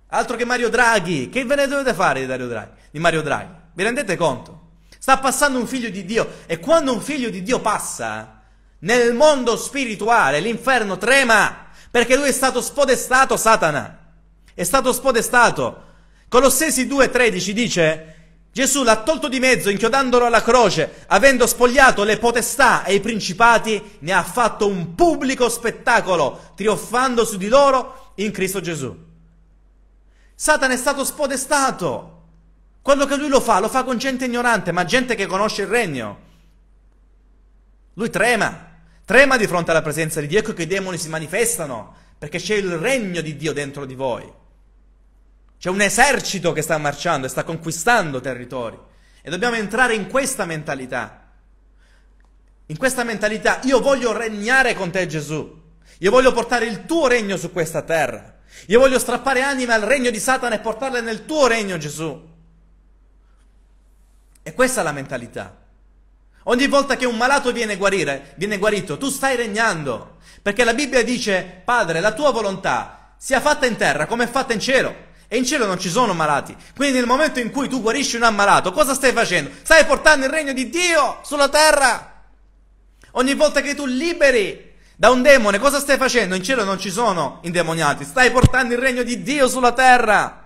Altro che Mario Draghi. Che ve ne dovete fare di Mario Draghi? Di Mario Draghi. Vi rendete conto? Sta passando un figlio di Dio e quando un figlio di Dio passa nel mondo spirituale l'inferno trema perché lui è stato spodestato Satana. È stato spodestato. Colossesi 2:13 dice Gesù l'ha tolto di mezzo inchiodandolo alla croce, avendo spogliato le potestà e i principati, ne ha fatto un pubblico spettacolo, trionfando su di loro in Cristo Gesù. Satana è stato spodestato. Quello che lui lo fa, lo fa con gente ignorante, ma gente che conosce il regno. Lui trema, trema di fronte alla presenza di Dio, ecco che i demoni si manifestano, perché c'è il regno di Dio dentro di voi. C'è un esercito che sta marciando e sta conquistando territori. E dobbiamo entrare in questa mentalità. In questa mentalità io voglio regnare con te Gesù. Io voglio portare il tuo regno su questa terra. Io voglio strappare anime al regno di Satana e portarle nel tuo regno Gesù. E questa è la mentalità. Ogni volta che un malato viene, guarire, viene guarito, tu stai regnando. Perché la Bibbia dice, Padre, la tua volontà sia fatta in terra come è fatta in cielo. E in cielo non ci sono malati. Quindi nel momento in cui tu guarisci un ammalato, cosa stai facendo? Stai portando il regno di Dio sulla terra. Ogni volta che tu liberi da un demone, cosa stai facendo? In cielo non ci sono indemoniati. Stai portando il regno di Dio sulla terra.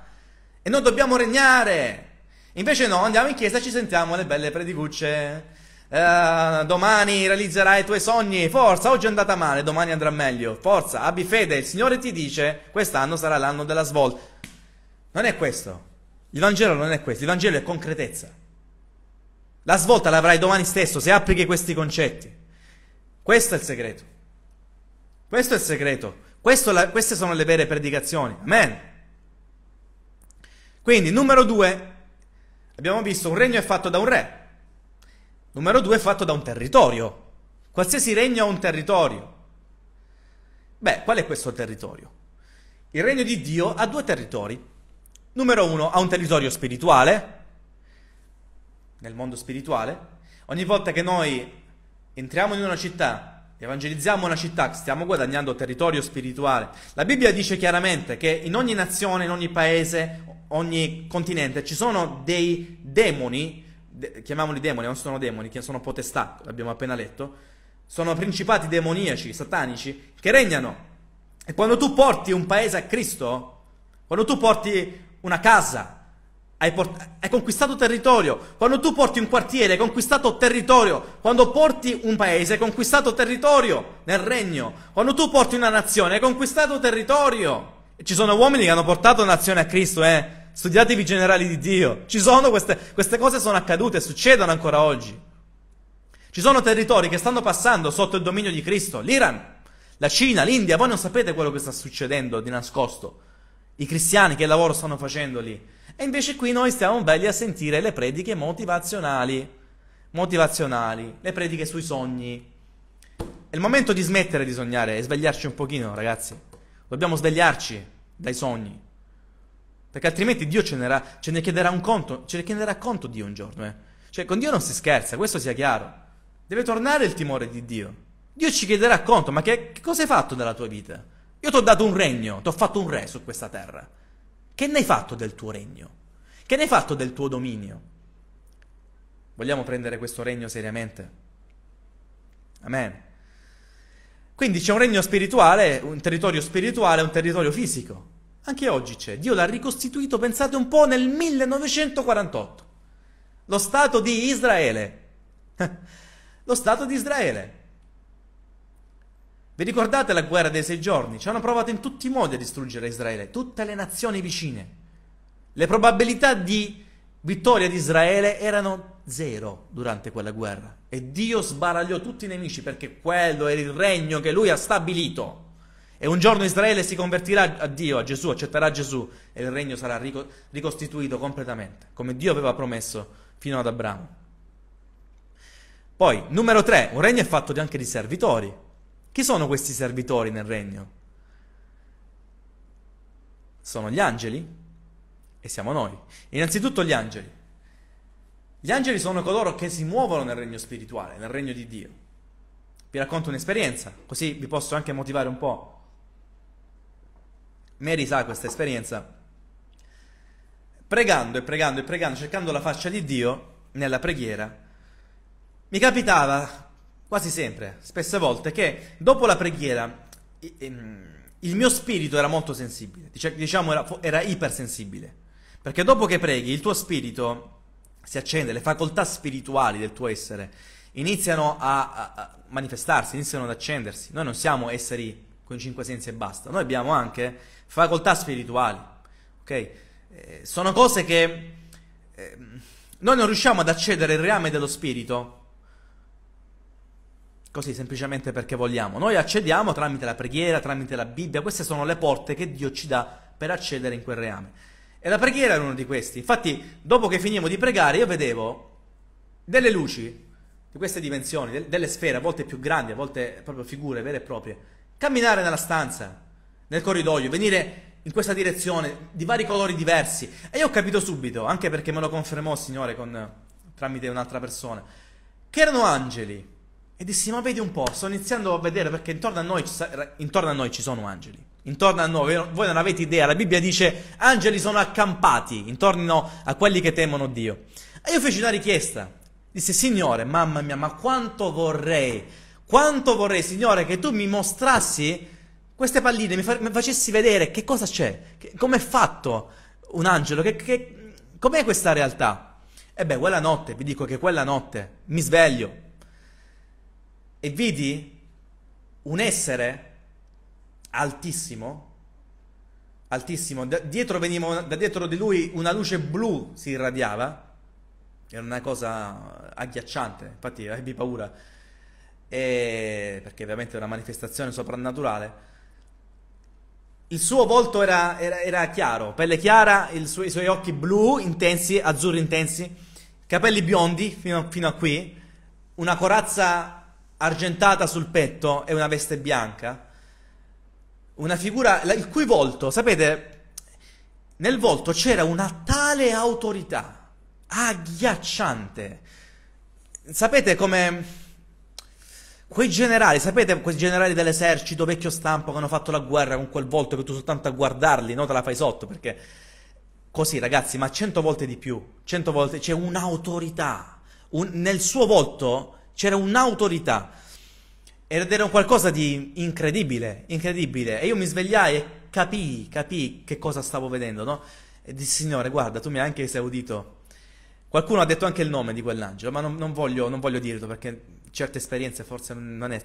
E noi dobbiamo regnare. Invece no, andiamo in chiesa e ci sentiamo le belle predicucce. Uh, domani realizzerai i tuoi sogni. Forza, oggi è andata male, domani andrà meglio. Forza, abbi fede, il Signore ti dice: quest'anno sarà l'anno della svolta. Non è questo. Il Vangelo non è questo, il Vangelo è concretezza. La svolta l'avrai domani stesso se applichi questi concetti. Questo è il segreto. Questo è il segreto. La, queste sono le vere predicazioni. Amen. Quindi, numero due, abbiamo visto un regno è fatto da un re. Numero due è fatto da un territorio. Qualsiasi regno ha un territorio. Beh, qual è questo territorio? Il regno di Dio ha due territori. Numero uno, ha un territorio spirituale, nel mondo spirituale. Ogni volta che noi entriamo in una città, evangelizziamo una città, stiamo guadagnando territorio spirituale. La Bibbia dice chiaramente che in ogni nazione, in ogni paese, ogni continente ci sono dei demoni, de- chiamiamoli demoni, non sono demoni, che sono potestà, l'abbiamo appena letto, sono principati demoniaci, satanici, che regnano. E quando tu porti un paese a Cristo, quando tu porti una casa, hai, port- hai conquistato territorio. Quando tu porti un quartiere, hai conquistato territorio. Quando porti un paese, hai conquistato territorio nel regno. Quando tu porti una nazione, hai conquistato territorio. ci sono uomini che hanno portato nazione a Cristo, eh. Studiatevi i generali di Dio. Ci sono queste, queste cose sono accadute, succedono ancora oggi. Ci sono territori che stanno passando sotto il dominio di Cristo. L'Iran, la Cina, l'India. Voi non sapete quello che sta succedendo di nascosto i cristiani che lavoro stanno facendo lì. E invece qui noi stiamo belli a sentire le prediche motivazionali. Motivazionali, le prediche sui sogni. È il momento di smettere di sognare e svegliarci un pochino, ragazzi. Dobbiamo svegliarci dai sogni. Perché altrimenti Dio ce ne, ra- ce ne chiederà un conto, ce ne chiederà conto Dio un giorno. Eh. Cioè, con Dio non si scherza, questo sia chiaro. Deve tornare il timore di Dio. Dio ci chiederà conto, ma che, che cosa hai fatto nella tua vita? Io ti ho dato un regno, ti ho fatto un re su questa terra. Che ne hai fatto del tuo regno? Che ne hai fatto del tuo dominio? Vogliamo prendere questo regno seriamente? Amen. Quindi c'è un regno spirituale, un territorio spirituale, un territorio fisico. Anche oggi c'è. Dio l'ha ricostituito, pensate un po', nel 1948. Lo Stato di Israele. Lo Stato di Israele. Vi ricordate la guerra dei sei giorni? Ci hanno provato in tutti i modi a distruggere Israele, tutte le nazioni vicine. Le probabilità di vittoria di Israele erano zero durante quella guerra. E Dio sbaragliò tutti i nemici perché quello era il regno che lui ha stabilito. E un giorno Israele si convertirà a Dio, a Gesù, accetterà Gesù e il regno sarà ricostituito completamente, come Dio aveva promesso fino ad Abramo. Poi, numero tre, un regno è fatto anche di servitori. Chi sono questi servitori nel regno? Sono gli angeli e siamo noi. Innanzitutto gli angeli. Gli angeli sono coloro che si muovono nel regno spirituale, nel regno di Dio. Vi racconto un'esperienza, così vi posso anche motivare un po'. Mary sa questa esperienza. Pregando e pregando e pregando, cercando la faccia di Dio nella preghiera, mi capitava quasi sempre, spesse volte, che dopo la preghiera ehm, il mio spirito era molto sensibile, diciamo era, era ipersensibile, perché dopo che preghi il tuo spirito si accende, le facoltà spirituali del tuo essere iniziano a, a, a manifestarsi, iniziano ad accendersi, noi non siamo esseri con cinque sensi e basta, noi abbiamo anche facoltà spirituali, ok? Eh, sono cose che eh, noi non riusciamo ad accedere al reame dello spirito così semplicemente perché vogliamo. Noi accediamo tramite la preghiera, tramite la Bibbia, queste sono le porte che Dio ci dà per accedere in quel reame. E la preghiera era uno di questi. Infatti, dopo che finivo di pregare, io vedevo delle luci di queste dimensioni, delle sfere, a volte più grandi, a volte proprio figure vere e proprie, camminare nella stanza, nel corridoio, venire in questa direzione, di vari colori diversi. E io ho capito subito, anche perché me lo confermò il Signore con, tramite un'altra persona, che erano angeli. E disse, ma vedi un po', sto iniziando a vedere perché intorno a noi, intorno a noi ci sono angeli. Intorno a noi, voi non avete idea, la Bibbia dice angeli sono accampati intorno a quelli che temono Dio. E io feci una richiesta, disse Signore, mamma mia, ma quanto vorrei, quanto vorrei Signore che tu mi mostrassi queste palline, mi, fa, mi facessi vedere che cosa c'è, come è fatto un angelo, che, che, com'è questa realtà. E beh, quella notte, vi dico che quella notte mi sveglio, e vidi un essere altissimo, altissimo, da dietro, veniva, da dietro di lui una luce blu si irradiava, era una cosa agghiacciante, infatti avevi paura, e... perché ovviamente è una manifestazione soprannaturale. Il suo volto era, era, era chiaro, pelle chiara, suo, i suoi occhi blu intensi, azzurri intensi, capelli biondi fino, fino a qui, una corazza argentata sul petto e una veste bianca. Una figura il cui volto, sapete, nel volto c'era una tale autorità agghiacciante. Sapete come quei generali, sapete quei generali dell'esercito vecchio stampo che hanno fatto la guerra con quel volto che tu soltanto a guardarli, no, te la fai sotto perché così ragazzi, ma cento volte di più, cento volte c'è un'autorità un, nel suo volto c'era un'autorità. Ed era qualcosa di incredibile, incredibile. E io mi svegliai e capii, capii che cosa stavo vedendo, no? E dissi, Signore, guarda, tu mi hai anche esaudito. Qualcuno ha detto anche il nome di quell'angelo, ma non, non, voglio, non voglio dirlo perché certe esperienze forse non è...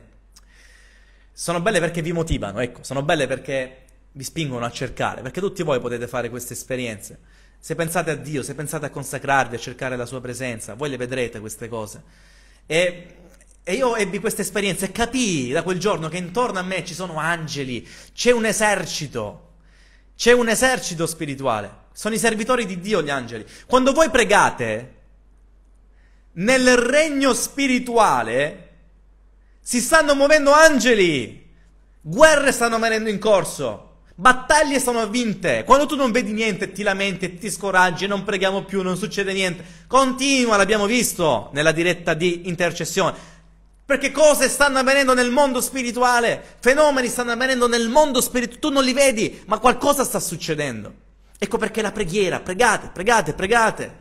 Sono belle perché vi motivano, ecco, sono belle perché vi spingono a cercare, perché tutti voi potete fare queste esperienze. Se pensate a Dio, se pensate a consacrarvi, a cercare la sua presenza, voi le vedrete queste cose. E, e io ebbi questa esperienza e capii da quel giorno che intorno a me ci sono angeli, c'è un esercito, c'è un esercito spirituale. Sono i servitori di Dio gli angeli. Quando voi pregate, nel regno spirituale si stanno muovendo angeli, guerre stanno venendo in corso. Battaglie sono vinte. Quando tu non vedi niente, ti lamenti, ti scoraggi, non preghiamo più, non succede niente. Continua, l'abbiamo visto nella diretta di intercessione. Perché cose stanno avvenendo nel mondo spirituale, fenomeni stanno avvenendo nel mondo spirituale, tu non li vedi, ma qualcosa sta succedendo. Ecco perché la preghiera, pregate, pregate, pregate.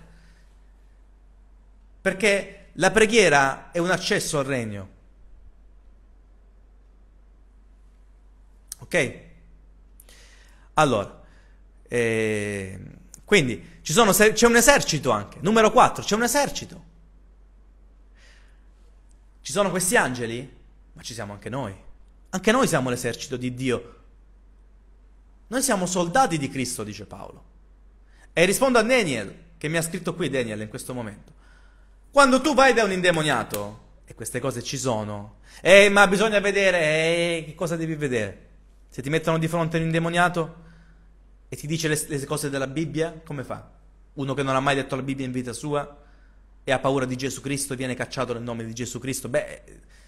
Perché la preghiera è un accesso al regno. Ok? Allora, eh, quindi sono, c'è un esercito anche. Numero 4, c'è un esercito. Ci sono questi angeli, ma ci siamo anche noi. Anche noi siamo l'esercito di Dio. Noi siamo soldati di Cristo, dice Paolo. E rispondo a Daniel, che mi ha scritto qui Daniel in questo momento. Quando tu vai da un indemoniato, e queste cose ci sono, eh, ma bisogna vedere, eh, che cosa devi vedere? Se ti mettono di fronte un indemoniato e ti dice le, le cose della Bibbia, come fa? Uno che non ha mai detto la Bibbia in vita sua e ha paura di Gesù Cristo e viene cacciato nel nome di Gesù Cristo, beh,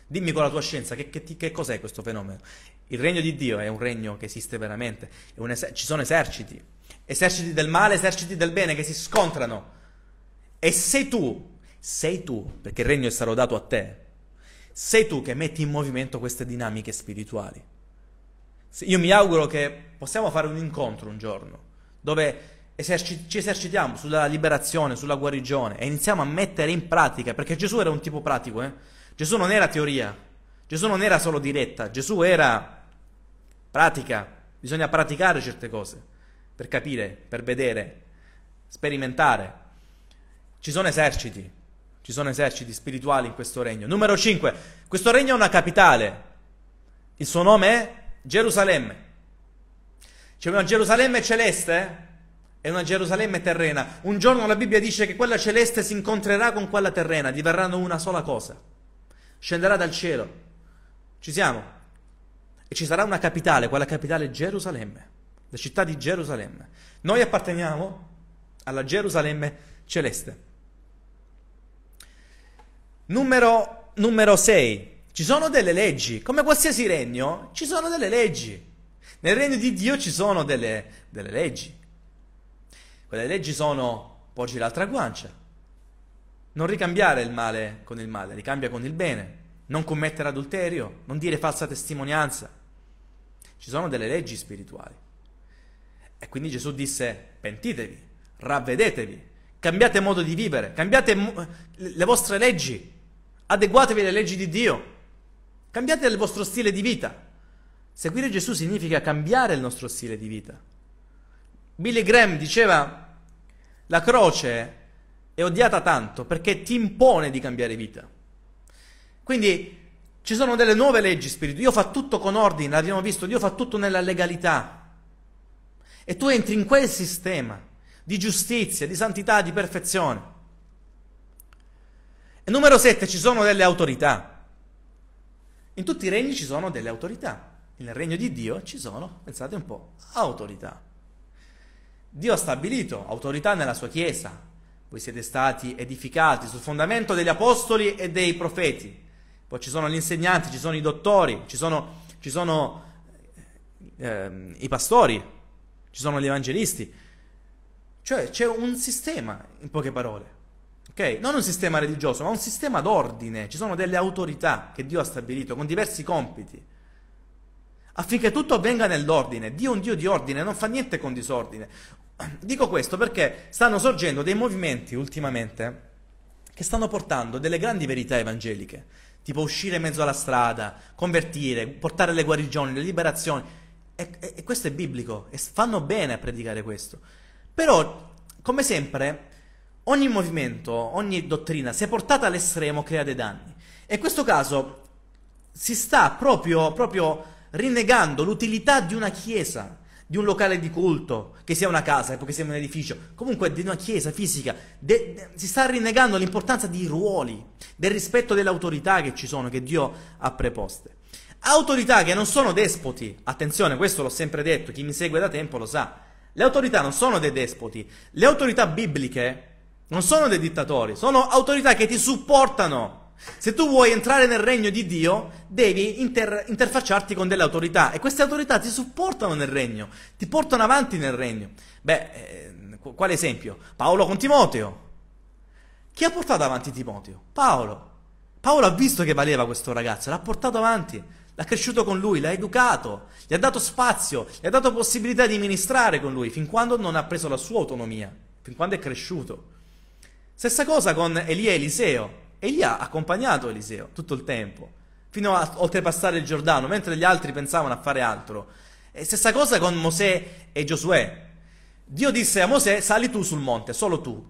dimmi con la tua scienza che, che, che cos'è questo fenomeno. Il regno di Dio è un regno che esiste veramente, eser- ci sono eserciti, eserciti del male, eserciti del bene che si scontrano. E sei tu, sei tu, perché il regno sarà dato a te, sei tu che metti in movimento queste dinamiche spirituali. Io mi auguro che possiamo fare un incontro un giorno dove eserci- ci esercitiamo sulla liberazione, sulla guarigione e iniziamo a mettere in pratica, perché Gesù era un tipo pratico, eh? Gesù non era teoria, Gesù non era solo diretta, Gesù era pratica, bisogna praticare certe cose per capire, per vedere, sperimentare. Ci sono eserciti, ci sono eserciti spirituali in questo regno. Numero 5, questo regno è una capitale, il suo nome è Gerusalemme. C'è una Gerusalemme celeste e una Gerusalemme terrena. Un giorno la Bibbia dice che quella celeste si incontrerà con quella terrena, diverranno una sola cosa. Scenderà dal cielo. Ci siamo? E ci sarà una capitale, quella capitale Gerusalemme, la città di Gerusalemme. Noi apparteniamo alla Gerusalemme celeste. Numero, numero 6. Ci sono delle leggi, come qualsiasi regno, ci sono delle leggi. Nel regno di Dio ci sono delle, delle leggi. Quelle leggi sono poggi l'altra guancia. Non ricambiare il male con il male, ricambia con il bene. Non commettere adulterio, non dire falsa testimonianza. Ci sono delle leggi spirituali. E quindi Gesù disse, pentitevi, ravvedetevi, cambiate modo di vivere, cambiate le vostre leggi, adeguatevi alle leggi di Dio. Cambiate il vostro stile di vita. Seguire Gesù significa cambiare il nostro stile di vita. Billy Graham diceva, la croce è odiata tanto perché ti impone di cambiare vita. Quindi ci sono delle nuove leggi spirituali. Dio fa tutto con ordine, l'abbiamo visto, Dio fa tutto nella legalità. E tu entri in quel sistema di giustizia, di santità, di perfezione. E numero 7, ci sono delle autorità. In tutti i regni ci sono delle autorità. Nel regno di Dio ci sono, pensate un po', autorità. Dio ha stabilito autorità nella sua Chiesa. Voi siete stati edificati sul fondamento degli apostoli e dei profeti. Poi ci sono gli insegnanti, ci sono i dottori, ci sono, ci sono eh, i pastori, ci sono gli evangelisti. Cioè c'è un sistema, in poche parole ok? Non un sistema religioso, ma un sistema d'ordine. Ci sono delle autorità che Dio ha stabilito con diversi compiti. Affinché tutto avvenga nell'ordine. Dio è un Dio di ordine, non fa niente con disordine. Dico questo perché stanno sorgendo dei movimenti ultimamente che stanno portando delle grandi verità evangeliche, tipo uscire in mezzo alla strada, convertire, portare le guarigioni, le liberazioni. E, e, e questo è biblico, e fanno bene a predicare questo. Però, come sempre, ogni movimento, ogni dottrina, se portata all'estremo, crea dei danni. E in questo caso si sta proprio, proprio rinnegando l'utilità di una chiesa, di un locale di culto, che sia una casa, che sia un edificio, comunque di una chiesa fisica. De, de, si sta rinnegando l'importanza dei ruoli, del rispetto delle autorità che ci sono, che Dio ha preposte. Autorità che non sono despoti, attenzione, questo l'ho sempre detto, chi mi segue da tempo lo sa. Le autorità non sono dei despoti, le autorità bibliche non sono dei dittatori, sono autorità che ti supportano. Se tu vuoi entrare nel regno di Dio, devi inter- interfacciarti con delle autorità e queste autorità ti supportano nel regno, ti portano avanti nel regno. Beh, eh, quale esempio? Paolo con Timoteo. Chi ha portato avanti Timoteo? Paolo. Paolo ha visto che valeva questo ragazzo, l'ha portato avanti, l'ha cresciuto con lui, l'ha educato, gli ha dato spazio, gli ha dato possibilità di ministrare con lui, fin quando non ha preso la sua autonomia, fin quando è cresciuto. Stessa cosa con Elia e Eliseo. Elia ha accompagnato Eliseo tutto il tempo, fino a oltrepassare il Giordano, mentre gli altri pensavano a fare altro. E stessa cosa con Mosè e Giosuè. Dio disse a Mosè, sali tu sul monte, solo tu.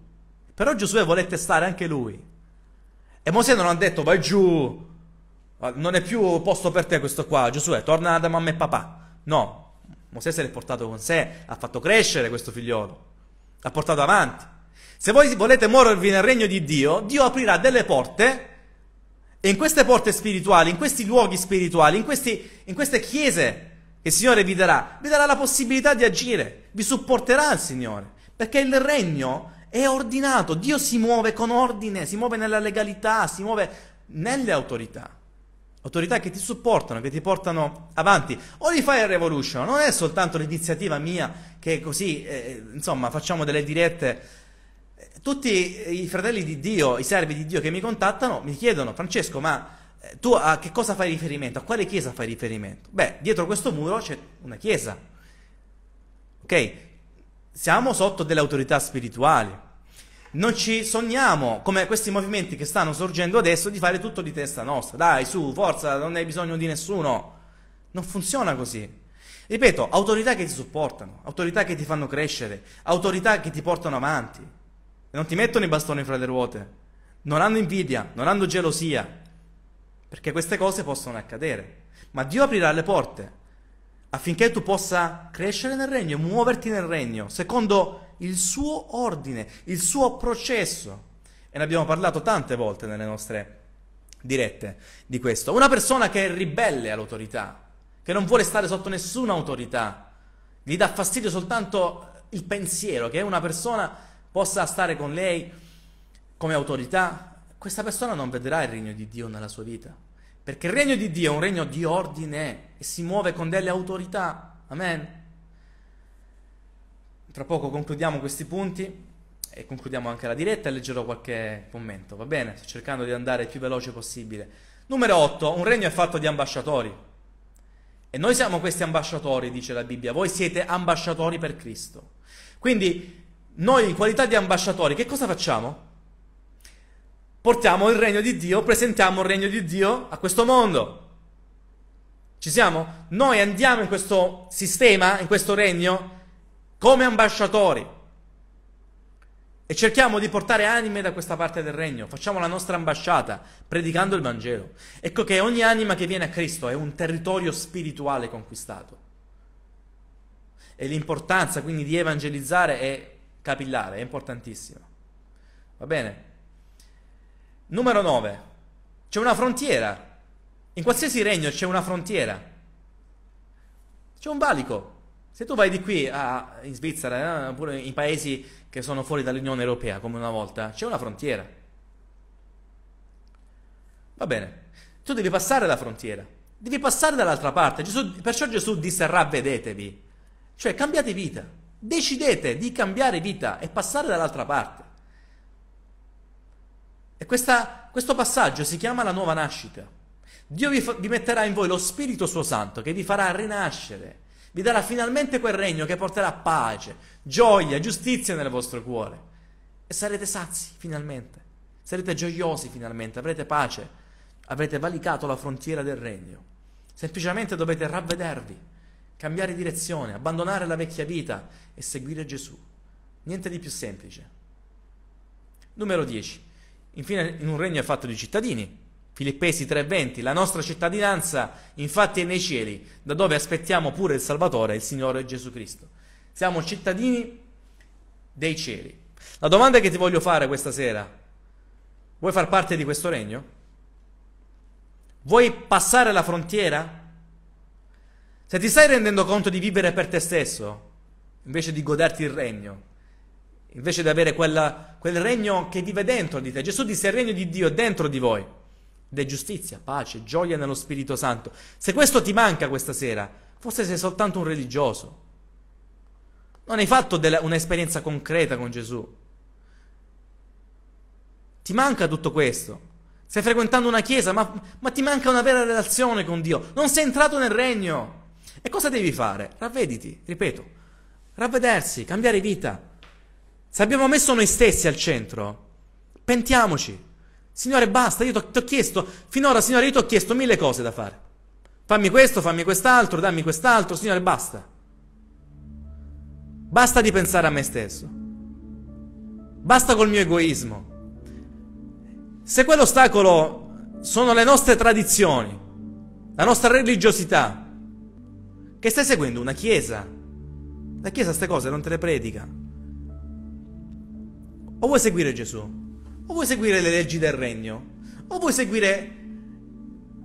Però Giosuè vuole stare anche lui. E Mosè non ha detto, vai giù, non è più posto per te questo qua, Giosuè, torna da mamma e papà. No, Mosè se l'è portato con sé, ha fatto crescere questo figliolo, l'ha portato avanti. Se voi volete muovervi nel regno di Dio, Dio aprirà delle porte e in queste porte spirituali, in questi luoghi spirituali, in, questi, in queste chiese che il Signore vi darà, vi darà la possibilità di agire, vi supporterà il Signore, perché il regno è ordinato, Dio si muove con ordine, si muove nella legalità, si muove nelle autorità. Autorità che ti supportano, che ti portano avanti. O Holy Fire Revolution non è soltanto l'iniziativa mia che così, eh, insomma, facciamo delle dirette tutti i fratelli di Dio, i servi di Dio che mi contattano, mi chiedono, Francesco, ma eh, tu a che cosa fai riferimento? A quale chiesa fai riferimento? Beh, dietro questo muro c'è una chiesa. Ok? Siamo sotto delle autorità spirituali. Non ci sogniamo, come questi movimenti che stanno sorgendo adesso, di fare tutto di testa nostra. Dai, su, forza, non hai bisogno di nessuno. Non funziona così. Ripeto, autorità che ti supportano, autorità che ti fanno crescere, autorità che ti portano avanti. Non ti mettono i bastoni fra le ruote, non hanno invidia, non hanno gelosia, perché queste cose possono accadere. Ma Dio aprirà le porte affinché tu possa crescere nel regno, muoverti nel regno, secondo il suo ordine, il suo processo. E ne abbiamo parlato tante volte nelle nostre dirette di questo. Una persona che è ribelle all'autorità, che non vuole stare sotto nessuna autorità, gli dà fastidio soltanto il pensiero, che è una persona possa stare con lei come autorità, questa persona non vedrà il regno di Dio nella sua vita. Perché il regno di Dio è un regno di ordine e si muove con delle autorità. Amen. Tra poco concludiamo questi punti e concludiamo anche la diretta e leggerò qualche commento, va bene? Sto cercando di andare il più veloce possibile. Numero 8, un regno è fatto di ambasciatori. E noi siamo questi ambasciatori, dice la Bibbia. Voi siete ambasciatori per Cristo. Quindi noi, in qualità di ambasciatori, che cosa facciamo? Portiamo il regno di Dio, presentiamo il regno di Dio a questo mondo. Ci siamo? Noi andiamo in questo sistema, in questo regno, come ambasciatori. E cerchiamo di portare anime da questa parte del regno. Facciamo la nostra ambasciata, predicando il Vangelo. Ecco che ogni anima che viene a Cristo è un territorio spirituale conquistato. E l'importanza quindi di evangelizzare è capillare, è importantissimo. Va bene? Numero 9. C'è una frontiera. In qualsiasi regno c'è una frontiera. C'è un valico. Se tu vai di qui a, in Svizzera, eh, oppure in paesi che sono fuori dall'Unione Europea, come una volta, c'è una frontiera. Va bene. Tu devi passare la frontiera. Devi passare dall'altra parte. Gesù, perciò Gesù disse ravvedetevi. Cioè cambiate vita decidete di cambiare vita e passare dall'altra parte. E questa, questo passaggio si chiama la nuova nascita. Dio vi, fa, vi metterà in voi lo Spirito suo Santo che vi farà rinascere, vi darà finalmente quel regno che porterà pace, gioia, giustizia nel vostro cuore. E sarete sazi finalmente, sarete gioiosi finalmente, avrete pace, avrete valicato la frontiera del regno. Semplicemente dovete ravvedervi cambiare direzione, abbandonare la vecchia vita e seguire Gesù. Niente di più semplice. Numero 10. Infine, in un regno è fatto di cittadini. Filippesi 3:20, la nostra cittadinanza infatti è nei cieli, da dove aspettiamo pure il Salvatore, il Signore Gesù Cristo. Siamo cittadini dei cieli. La domanda che ti voglio fare questa sera, vuoi far parte di questo regno? Vuoi passare la frontiera? Se ti stai rendendo conto di vivere per te stesso, invece di goderti il regno, invece di avere quella, quel regno che vive dentro di te, Gesù disse il regno di Dio è dentro di voi, ed è giustizia, pace, gioia nello Spirito Santo. Se questo ti manca questa sera, forse sei soltanto un religioso. Non hai fatto della, un'esperienza concreta con Gesù. Ti manca tutto questo. Stai frequentando una chiesa, ma, ma ti manca una vera relazione con Dio. Non sei entrato nel regno. E cosa devi fare? Ravvediti, ripeto, ravvedersi, cambiare vita. Se abbiamo messo noi stessi al centro, pentiamoci. Signore, basta, io ti ho chiesto, finora, Signore, io ti ho chiesto mille cose da fare. Fammi questo, fammi quest'altro, dammi quest'altro, Signore, basta. Basta di pensare a me stesso. Basta col mio egoismo. Se quell'ostacolo sono le nostre tradizioni, la nostra religiosità, che stai seguendo una chiesa. La chiesa queste cose non te le predica. O vuoi seguire Gesù? O vuoi seguire le leggi del regno? O vuoi seguire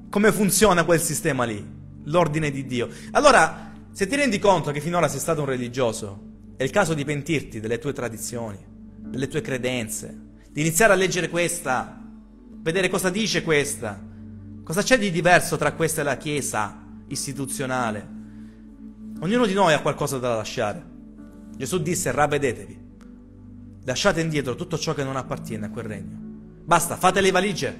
come funziona quel sistema lì? L'ordine di Dio. Allora, se ti rendi conto che finora sei stato un religioso, è il caso di pentirti delle tue tradizioni, delle tue credenze, di iniziare a leggere questa, vedere cosa dice questa, cosa c'è di diverso tra questa e la Chiesa istituzionale. Ognuno di noi ha qualcosa da lasciare. Gesù disse ravvedetevi, lasciate indietro tutto ciò che non appartiene a quel regno. Basta, fate le valigie.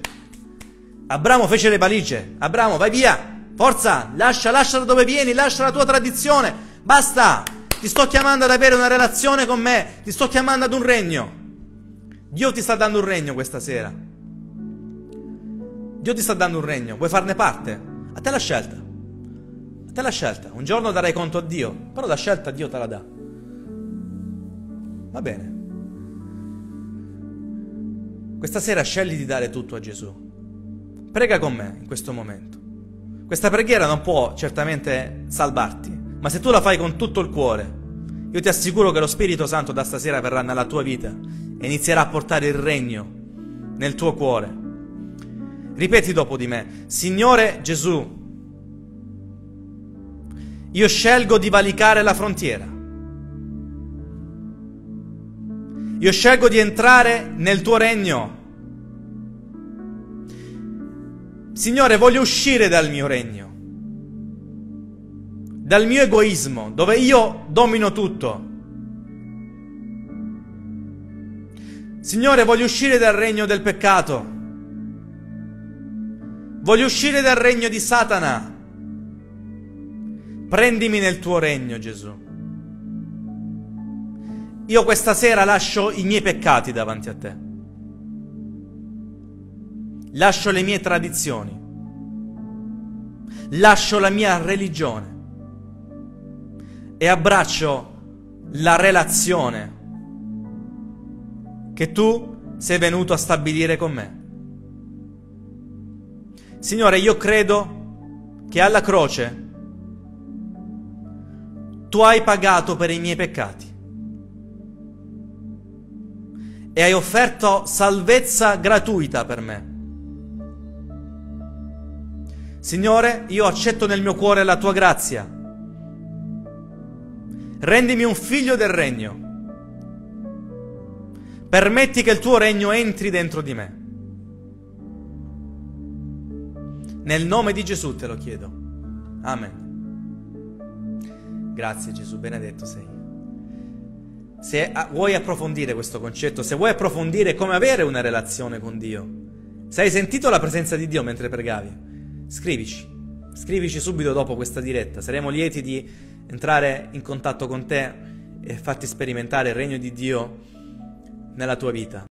Abramo fece le valigie. Abramo, vai via. Forza, lascia, lascia da dove vieni, lascia la tua tradizione. Basta. Ti sto chiamando ad avere una relazione con me. Ti sto chiamando ad un regno. Dio ti sta dando un regno questa sera. Dio ti sta dando un regno. Vuoi farne parte? A te la scelta. Te l'ha scelta. Un giorno darai conto a Dio, però la scelta Dio te la dà. Va bene. Questa sera scegli di dare tutto a Gesù. Prega con me in questo momento. Questa preghiera non può certamente salvarti, ma se tu la fai con tutto il cuore, io ti assicuro che lo Spirito Santo da stasera verrà nella tua vita e inizierà a portare il regno nel tuo cuore. Ripeti dopo di me, Signore Gesù, io scelgo di valicare la frontiera. Io scelgo di entrare nel tuo regno. Signore, voglio uscire dal mio regno, dal mio egoismo, dove io domino tutto. Signore, voglio uscire dal regno del peccato. Voglio uscire dal regno di Satana. Prendimi nel tuo regno, Gesù. Io questa sera lascio i miei peccati davanti a te. Lascio le mie tradizioni. Lascio la mia religione. E abbraccio la relazione che tu sei venuto a stabilire con me. Signore, io credo che alla croce tu hai pagato per i miei peccati e hai offerto salvezza gratuita per me. Signore, io accetto nel mio cuore la tua grazia. Rendimi un figlio del regno. Permetti che il tuo regno entri dentro di me. Nel nome di Gesù te lo chiedo. Amen. Grazie Gesù, benedetto sei. Se vuoi approfondire questo concetto, se vuoi approfondire come avere una relazione con Dio, se hai sentito la presenza di Dio mentre pregavi, scrivici. Scrivici subito dopo questa diretta. Saremo lieti di entrare in contatto con te e farti sperimentare il regno di Dio nella tua vita.